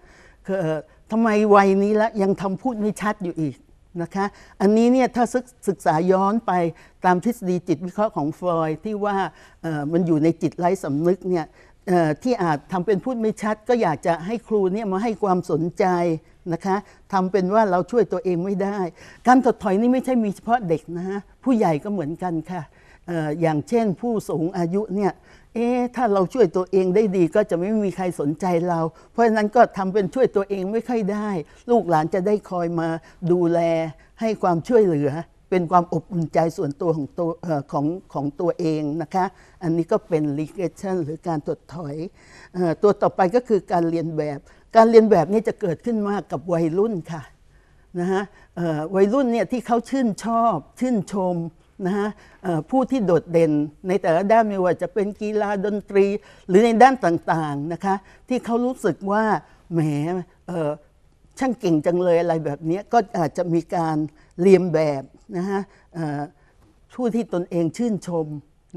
ทำไมวัยนี้แล้วยังทำพูดไม่ชัดอยู่อีกนะคะ อันนี้เนี่ยถ้าศึกษาย้อนไปตามทฤษฎีจิตวิเคราะห์ของฟลอยที่ว่ามันอยู่ในจิตไร้สำนึกเนี่ยที่อาจทำเป็นพูดไม่ชัดก็อยากจะให้ครูเนี่ยมาให้ความสนใจนะคะทำเป็นว่าเราช่วยตัวเองไม่ได้ การถดถอยนี่ไม่ใช่มีเฉพาะเด็กนะฮะ ผู้ใหญ่ก็เหมือนกันค่ะ อย่างเช่นผู้สูงอายุเนี่ยเอ๊ถ้าเราช่วยตัวเองได้ดีก็จะไม่มีใครสนใจเรา เพราะฉะนั้นก็ทำเป็นช่วยตัวเองไม่ค่อยได้ ลูกหลานจะได้คอยมาดูแลให้ความช่วยเหลือ เป็นความอบอุ่นใจส่วนตัวของตัวของของตัวเองนะคะอันนี้ก็เป็น regression หรือการถดถอยอตัวต่อไปก็คือการเรียนแบบ การเรียนแบบนี้จะเกิดขึ้นมากกับวัยรุ่นค่ะนะฮะวัยรุ่นเนี่ยที่เขาชื่นชอบชื่นชมนะฮะผู้ที่โดดเด่นในแต่ละด้านไม่ว่าจะเป็นกีฬาดนตรีหรือในด้านต่างๆนะคะที่เขารู้สึกว่าแหมช่างเก่งจังเลยอะไรแบบนี้ก็อาจจะมีการเรียนแบบนะฮะผู้ที่ตนเองชื่นชม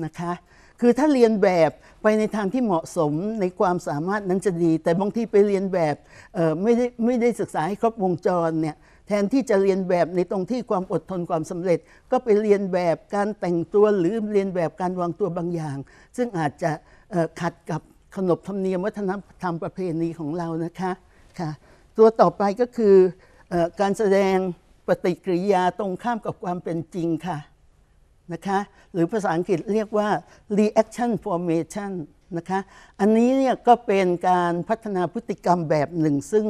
นะคะคือถ้าเรียนแบบไปในทางที่เหมาะสมในความสามารถนั้นจะดี แต่บางทีไปเรียนแบบไม่ได้ไม่ได้ศึกษาให้ครบวงจรเนี่ยแทนที่จะเรียนแบบในตรงที่ความอดทนความสำเร็จก็ไปเรียนแบบการแต่งตัวหรือเรียนแบบการวางตัวบางอย่าง ซึ่งอาจจะขัดกับขนบธรรมเนียมวัฒนธรรมประเพณีของเรานะคะค่ะตัวต่อไปก็คืออการแสดงปฏิกิริยาตรงข้ามกับความเป็นจริงค่ะนะคะหรือภาษาอังกฤษเรียกว่า reaction formation นะคะอันนี้เนี่ยก็เป็นการพัฒนาพฤติกรรมแบบหนึ่งซึ่ง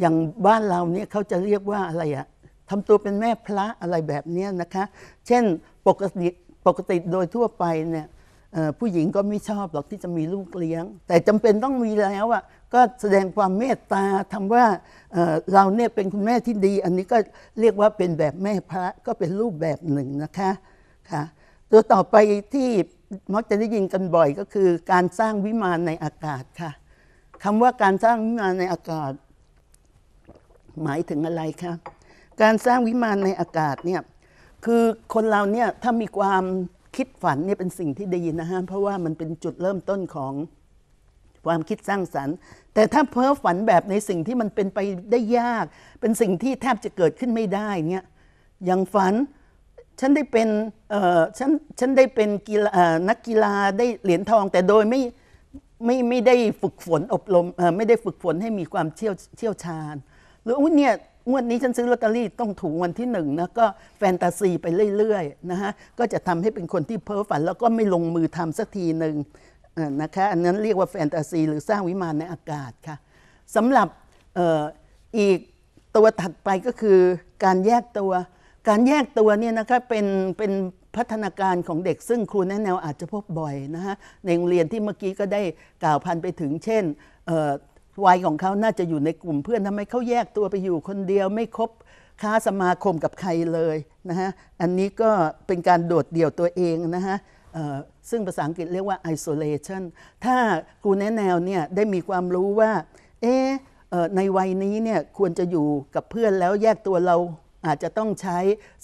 อย่างบ้านเราเนี่ยเขาจะเรียกว่าอะไรอะทำตัวเป็นแม่พระอะไรแบบนี้นะคะ เช่นปกติปกติโดยทั่วไปเนี่ยผู้หญิงก็ไม่ชอบหรอกที่จะมีลูกเลี้ยง แต่จำเป็นต้องมีแล้วอะก็แสดงความเมตตาทำว่าเราเนี่ยเป็นคุณแม่ที่ดี อันนี้ก็เรียกว่าเป็นแบบแม่พระก็เป็นรูปแบบหนึ่งนะคะค่ะตัวต่อไปที่มักจะได้ยินกันบ่อยก็คือ การสร้างวิมานในอากาศค่ะคำว่าการสร้างวิมานในอากาศหมายถึงอะไรคะ การสร้างวิมานในอากาศเนี่ย คือคนเราเนี่ยถ้ามีความคิดฝันเนี่ยเป็นสิ่งที่ดีนะฮะ เพราะว่ามันเป็นจุดเริ่มต้นของความคิดสร้างสรรค์ แต่ถ้าเพ้อฝันแบบในสิ่งที่มันเป็นไปได้ยาก เป็นสิ่งที่แทบจะเกิดขึ้นไม่ได้เนี่ยอย่างฝัน ฉันได้เป็นฉัน ฉันได้เป็นกีฬานักกีฬาได้เหรียญทอง แต่โดยไม่ไม่ ไม่ได้ฝึกฝนอบรมไม่ได้ฝึกฝนให้มีความเชี่ยวเชี่ยวชาญหรือวุ้เนี่ยงวดนี้ฉันซื้อลอตเตอรี่ต้องถูกวันที่หนึ่งนะก็แฟนตาซีไปเรื่อยๆนะฮะก็จะทำให้เป็นคนที่เพ้อฝันแล้วก็ไม่ลงมือทำสักทีหนึ่งนะคะอันนั้นเรียกว่าแฟนตาซีหรือสร้างวิมานในอากาศค่ะสำหรับอออีกตัวถัดไปก็คือการแยกตัวการแยกตัวเนี่ยนะคะเป็นเป็นพัฒนาการของเด็กซึ่งครูแนะแนวอาจจะพบบ่อยนะฮะในโรงเรียนที่เมื่อกี้ก็ได้กล่าวพันไปถึง เช่นวัยของเขาน่าจะอยู่ในกลุ่มเพื่อนทำไมเขาแยกตัวไปอยู่คนเดียว ไม่คบค้าสมาคมกับใครเลยนะฮะ อันนี้ก็เป็นการโดดเดี่ยวตัวเองนะฮะ ซึ่งภาษาอังกฤษเรียกว่า isolation ถ้าครูแนะแนวเนี่ย ได้มีความรู้ว่า เอ๊ในวัยนี้เนี่ยควรจะอยู่กับเพื่อนแล้วแยกตัวเราอาจจะต้องใช้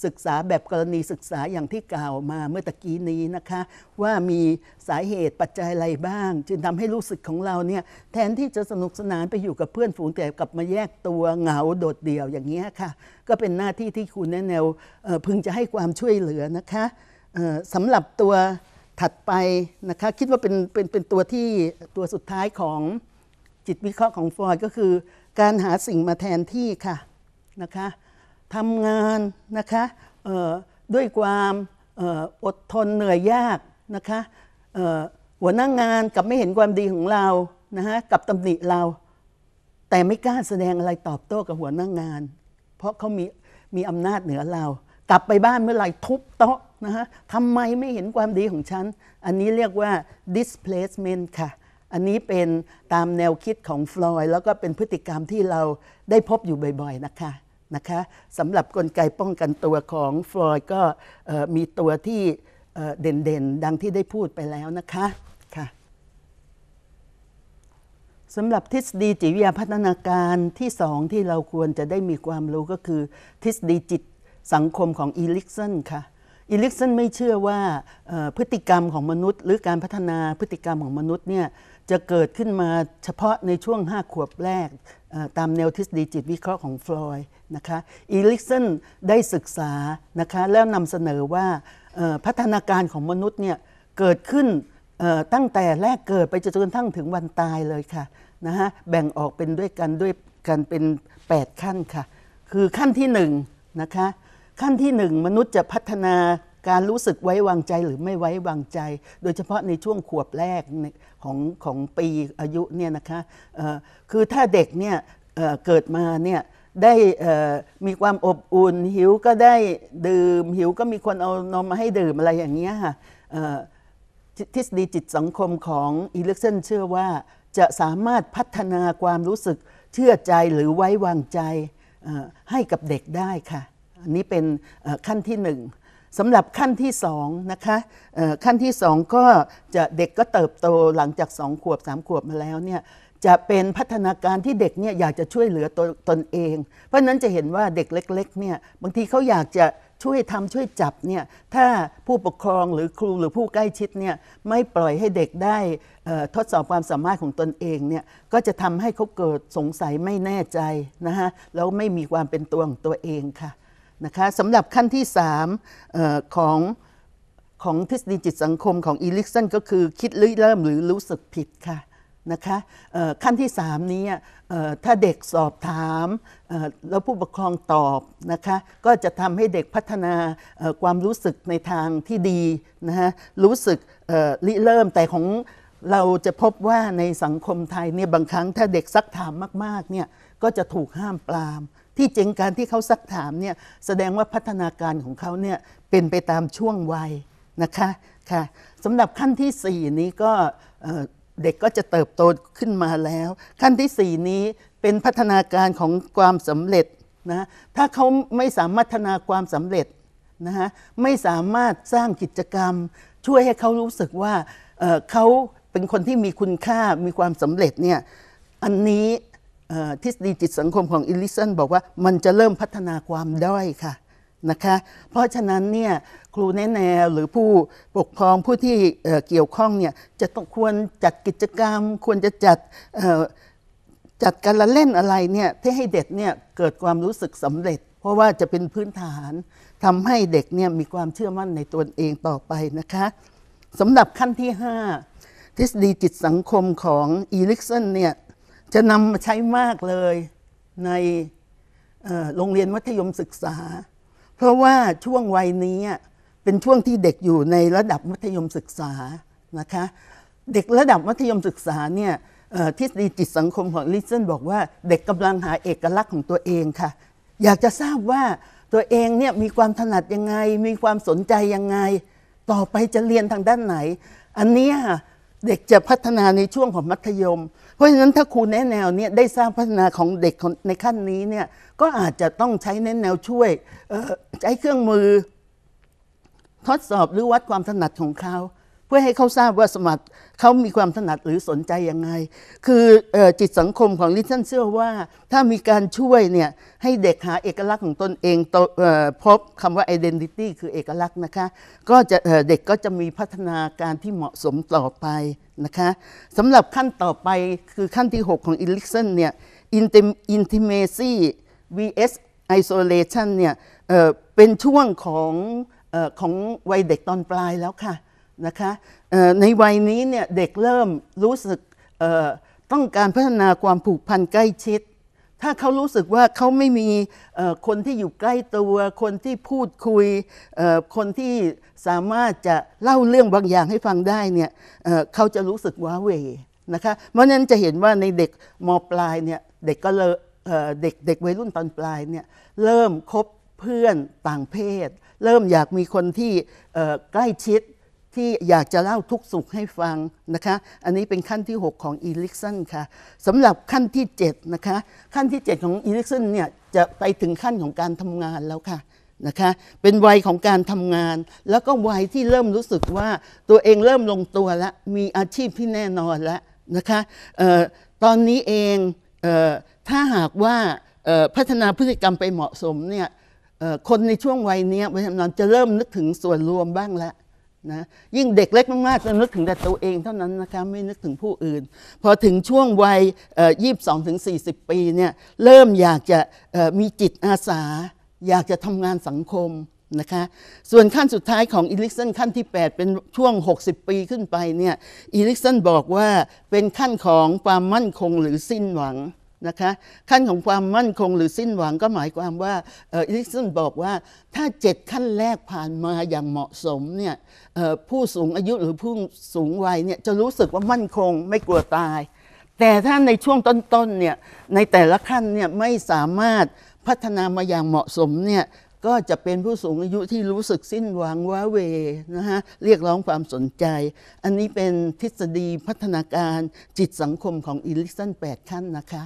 ศึกษาแบบกรณีศึกษาอย่างที่กล่าวมาเมื่อตะกี้นี้นะคะ ว่ามีสาเหตุปัจจัยอะไรบ้าง จึงทำให้รู้สึกของเราเนี่ย แทนที่จะสนุกสนานไปอยู่กับเพื่อนฝูงแต่กลับมาแยกตัวเหงาโดดเดี่ยวอย่างนี้ค่ะ ก็เป็นหน้าที่ที่คุณแนวพึงจะให้ความช่วยเหลือนะคะสำหรับตัวถัดไปนะคะคิดว่าเป็นเป็นเป็นตัวที่ตัวสุดท้ายของจิตวิเคราะห์ของฟอยก็คือ การหาสิ่งมาแทนที่ค่ะนะคะทำงานนะคะด้วยความอดทนเหนื่อยยากนะคะ หัวหน้างงานกับไม่เห็นความดีของเรานะฮะกับตำหนิเรา แต่ไม่กล้าแสดงอะไรตอบโต้กับหัวหน้างงาน เพราะเขามีมีอำนาจเหนือเรากลับไปบ้านเมื่อไหร่ทุบโต๊ะนะฮะทำไมไม่เห็นความดีของฉัน อันนี้เรียกว่า displacement ค่ะอันนี้เป็นตามแนวคิดของฟลอยแล้วก็เป็นพฤติกรรมที่เราได้พบอยู่บ่อย ๆนะคะนะคะสำหรับกลไกป้องกันตัวของฟลอยก็มีตัวที่เด่นๆ ดังที่ได้พูดไปแล้วนะคะค่ะสำหรับทฤษฎีจิตวิทยาพัฒนาการที่สองที่เราควรจะได้มีความรู้ก็คือทฤษฎีจิตสังคมของอีลิกสันค่ะอีลิกสันไม่เชื่อว่าพฤติกรรมของมนุษย์ หรือการพัฒนาพฤติกรรมของมนุษย์เนี่ยจะเกิดขึ้นมาเฉพาะในช่วง 5 ขวบแรกตามแนวทฤษฎีจิตวิเคราะห์ของฟลอยนะคะ อีลิกสันได้ศึกษานะคะแล้วนำเสนอว่าพัฒนาการของมนุษย์เนี่ยเกิดขึ้นตั้งแต่แรกเกิดไปจนกระทั่งถึงวันตายเลยค่ะนะฮะแบ่งออกเป็นด้วยกันด้วยกันเป็น 8 ขั้นค่ะ คือขั้นที่1นะคะขั้นที่ 1 มนุษย์จะพัฒนาการรู้สึกไว้วางใจหรือไม่ไว้วางใจ โดยเฉพาะในช่วงขวบแรก ของของปีอายุเนี่ยนะคะคือถ้าเด็กเนี่ยเกิดมาเนี่ยได้มีความอบอุ่นหิวก็ได้ดื่มหิวก็มีคนเอานมมาให้ดื่มอะไรอย่างเงี้ยค่ะทฤษฎีจิตสังคมของอีเล็กเซนเชื่อว่าจะสามารถพัฒนาความรู้สึกเชื่อใจหรือไว้วางใจให้กับเด็กได้ค่ะอันนี้เป็นขั้นที่หนึ่งสำหรับขั้นที่สองนะคะขั้นที่สองก็จะเด็กก็เติบโตหลังจากสองขวบสามขวบมาแล้วเนี่ยจะเป็นพัฒนาการที่เด็กเนี่ยอยากจะช่วยเหลือตตนเอง เพราะนั้นจะเห็นว่าเด็กเล็กๆเนี่ยบางทีเขาอยากจะช่วยทำช่วยจับเนี่ยถ้าผู้ปกครองหรือครูหรือผู้ใกล้ชิดเนี่ยไม่ปล่อยให้เด็กได้ทดสอบความสามารถของตนเองเนี่ยก็จะทำให้เขาเกิดสงสัยไม่แน่ใจนะฮะแล้วไม่มีความเป็นตัวของตัวเองค่ะนะคะสำหรับขั้นที่3ออของของทฤษฎีจิตสังคมของอีลิกสันก็คือคิดริเริ่มหรือรู้สึกผิดค่ะนะคะขั้นที่3นี้ถ้าเด็กสอบถามแล้วผู้ปกครองตอบนะคะก็จะทำให้เด็กพัฒนาความรู้สึกในทางที่ดีนะฮะรู้สึกริเริ่มแต่ของเราจะพบว่าในสังคมไทยเนี่ยบางครั้งถ้าเด็กซักถามมากๆเนี่ยก็จะถูกห้ามปรามที่จริงการที่เขาซักถามเนี่ยแสดงว่าพัฒนาการของเขาเนี่ยเป็นไปตามช่วงวัยนะคะค่ะสำหรับขั้นที่ 4 นี้ก็เด็กก็จะเติบโตขึ้นมาแล้ว ขั้นที่4นี้เป็นพัฒนาการของความสำเร็จนะถ้าเขาไม่สามารถพัฒนาความสำเร็จนะฮะไม่สามารถสร้างกิจกรรม ช่วยให้เขารู้สึกว่าเขาเป็นคนที่มีคุณค่ามีความสำเร็จเนี่ยอันนี้ทฤษฎีจิตสังคมของอิลิสันบอกว่ามันจะเริ่มพัฒนาความด้อยค่ะนะคะเพราะฉะนั้นเนี่ยครูแนแนหรือผู้ปกครองผู้ที่เกี่ยวข้องเนี่ยจะต้องควรจัดกิจกรรม ควรจะจัดจัดการละเล่นอะไรเนี่ยที่ให้เด็กเนี่ยเกิดความรู้สึกสำเร็จ เพราะว่าจะเป็นพื้นฐาน ทำให้เด็กเนี่ยมีความเชื่อมั่นในตัวเองต่อไปนะคะสำหรับขั้นที่ 5ทฤษฎีจิตสังคมของอีลิกสันเนี่ยจะนำมาใช้มากเลยในโรงเรียนมัธยมศึกษา เพราะว่าช่วงวัยนี้เป็นช่วงที่เด็กอยู่ในระดับมัธยมศึกษานะคะ เด็กระดับมัธยมศึกษาเนี่ยทฤษฎีจิตสังคมของลิซเซนบอกว่า เด็กกำลังหาเอกลักษณ์ของตัวเองค่ะ อยากจะทราบว่าตัวเองเนี่ยมีความถนัดยังไง มีความสนใจยังไง ต่อไปจะเรียนทางด้านไหน อันนี้เด็กจะพัฒนาในช่วงของมัธยม เพราะฉะนั้นถ้าครูแนะแนวเนี่ยได้สร้างพัฒนาของเด็กในขั้นนี้เนี่ย ก็อาจจะต้องใช้แนะแนวช่วยใช้เครื่องมือ ทดสอบหรือวัดความถนัดของเขา เพื่อให้เขาทราบว่าสมรรถเขามีความถนัดหรือสนใจยังไง คืออจิตสังคมของลิทเนเชื่อว่าถ้ามีการช่วยเนี่ยให้เด็กหาเอกลักษณ์ของตนเองออพบคำว่า identity คือเอกลักษณ์นะคะ ก็จะเด็กก็จะมีพัฒนาการที่เหมาะสมต่อไปนะคะสำหรับขั้นต่อไปคือขั้นที่ 6 ของอิลิกเซนเนี่ย intimacy vs isolation เนี่ยเเป็นช่วงของออของวัยเด็กตอนปลายแล้วค่ะนะคะ ในวัยนี้เนี่ย เด็กเริ่มรู้สึกต้องการพัฒนาความผูกพันใกล้ชิด ถ้าเขารู้สึกว่าเขาไม่มีคนที่อยู่ใกล้ตัว คนที่พูดคุย คนที่สามารถจะ เล่าเรื่องบางอย่างให้ฟังได้เนี่ย เขาจะรู้สึกว้าเวนะคะเพราะนั้นจะเห็นว่าในเด็กมปลาย เนี่ยเด็กก็เลเด็กเด็กวัยรุ่นตอนปลายเนี่ย เริ่มคบเพื่อนต่างเพศ เริ่มอยากมีคนที่ใกล้ชิดที่อยากจะเล่าทุกสุขให้ฟังนะคะ อันนี้เป็นขั้นที่ 6ของอีลิกซันค่ะสำหรับขั้นที่7นะคะ ขั้นที่7ของอีลิกซันเนี่ยจะไปถึงขั้นของการทำงานแล้วค่ะนะคะ เป็นวัยของการทำงาน แล้วก็วัยที่เริ่มรู้สึกว่าตัวเองเริ่มลงตัวแล้วมีอาชีพที่แน่นอนแล้วนะคะตอนนี้เองออถ้าหากว่าพัฒนาพฤติกรรมไปเหมาะสมเนี่ยคนในช่วงวัยนี้วัยทำงานจะเริ่มนึกถึงส่วนรวมบ้างแล้วนะยิ่งเด็กเล็กมาก ๆ จะนึกถึงแต่ตัวเองเท่านั้นนะคะไม่นึกถึงผู้อื่น พอถึงช่วงวัยยี่สิบสองถึงสี่สิบปีเนี่ยเริ่มอยากจะมีจิตอาสา อยากจะทำงานสังคมนะคะส่วนขั้นสุดท้ายของอีลิกซัน ขั้นที่ 8 เป็นช่วง 60 ปีขึ้นไปเนี่ยอีลิกซันบอกว่าเป็นขั้นของความมั่นคงหรือสิ้นหวังนะคะขั้นของความมั่นคงหรือสิ้นหวังก็หมายความว่าอิลิสันบอกว่าถ้าเจ็ดขั้นแรกผ่านมาอย่างเหมาะสมเนี่ยผู้สูงอายุหรือผู้สูงวัยเนี่ยจะรู้สึกว่ามั่นคงไม่กลัวตาย แต่ถ้าในช่วงต้นๆเนี่ยในแต่ละขั้นเนี่ยไม่สามารถพัฒนามาอย่างเหมาะสมเนี่ยก็จะเป็นผู้สูงอายุที่รู้สึกสิ้นหวังว้าเวนะฮะเรียกร้องความสนใจ อันนี้เป็นทฤษฎีพัฒนาการจิตสังคมของอิลิสัน8 ขั้นนะคะ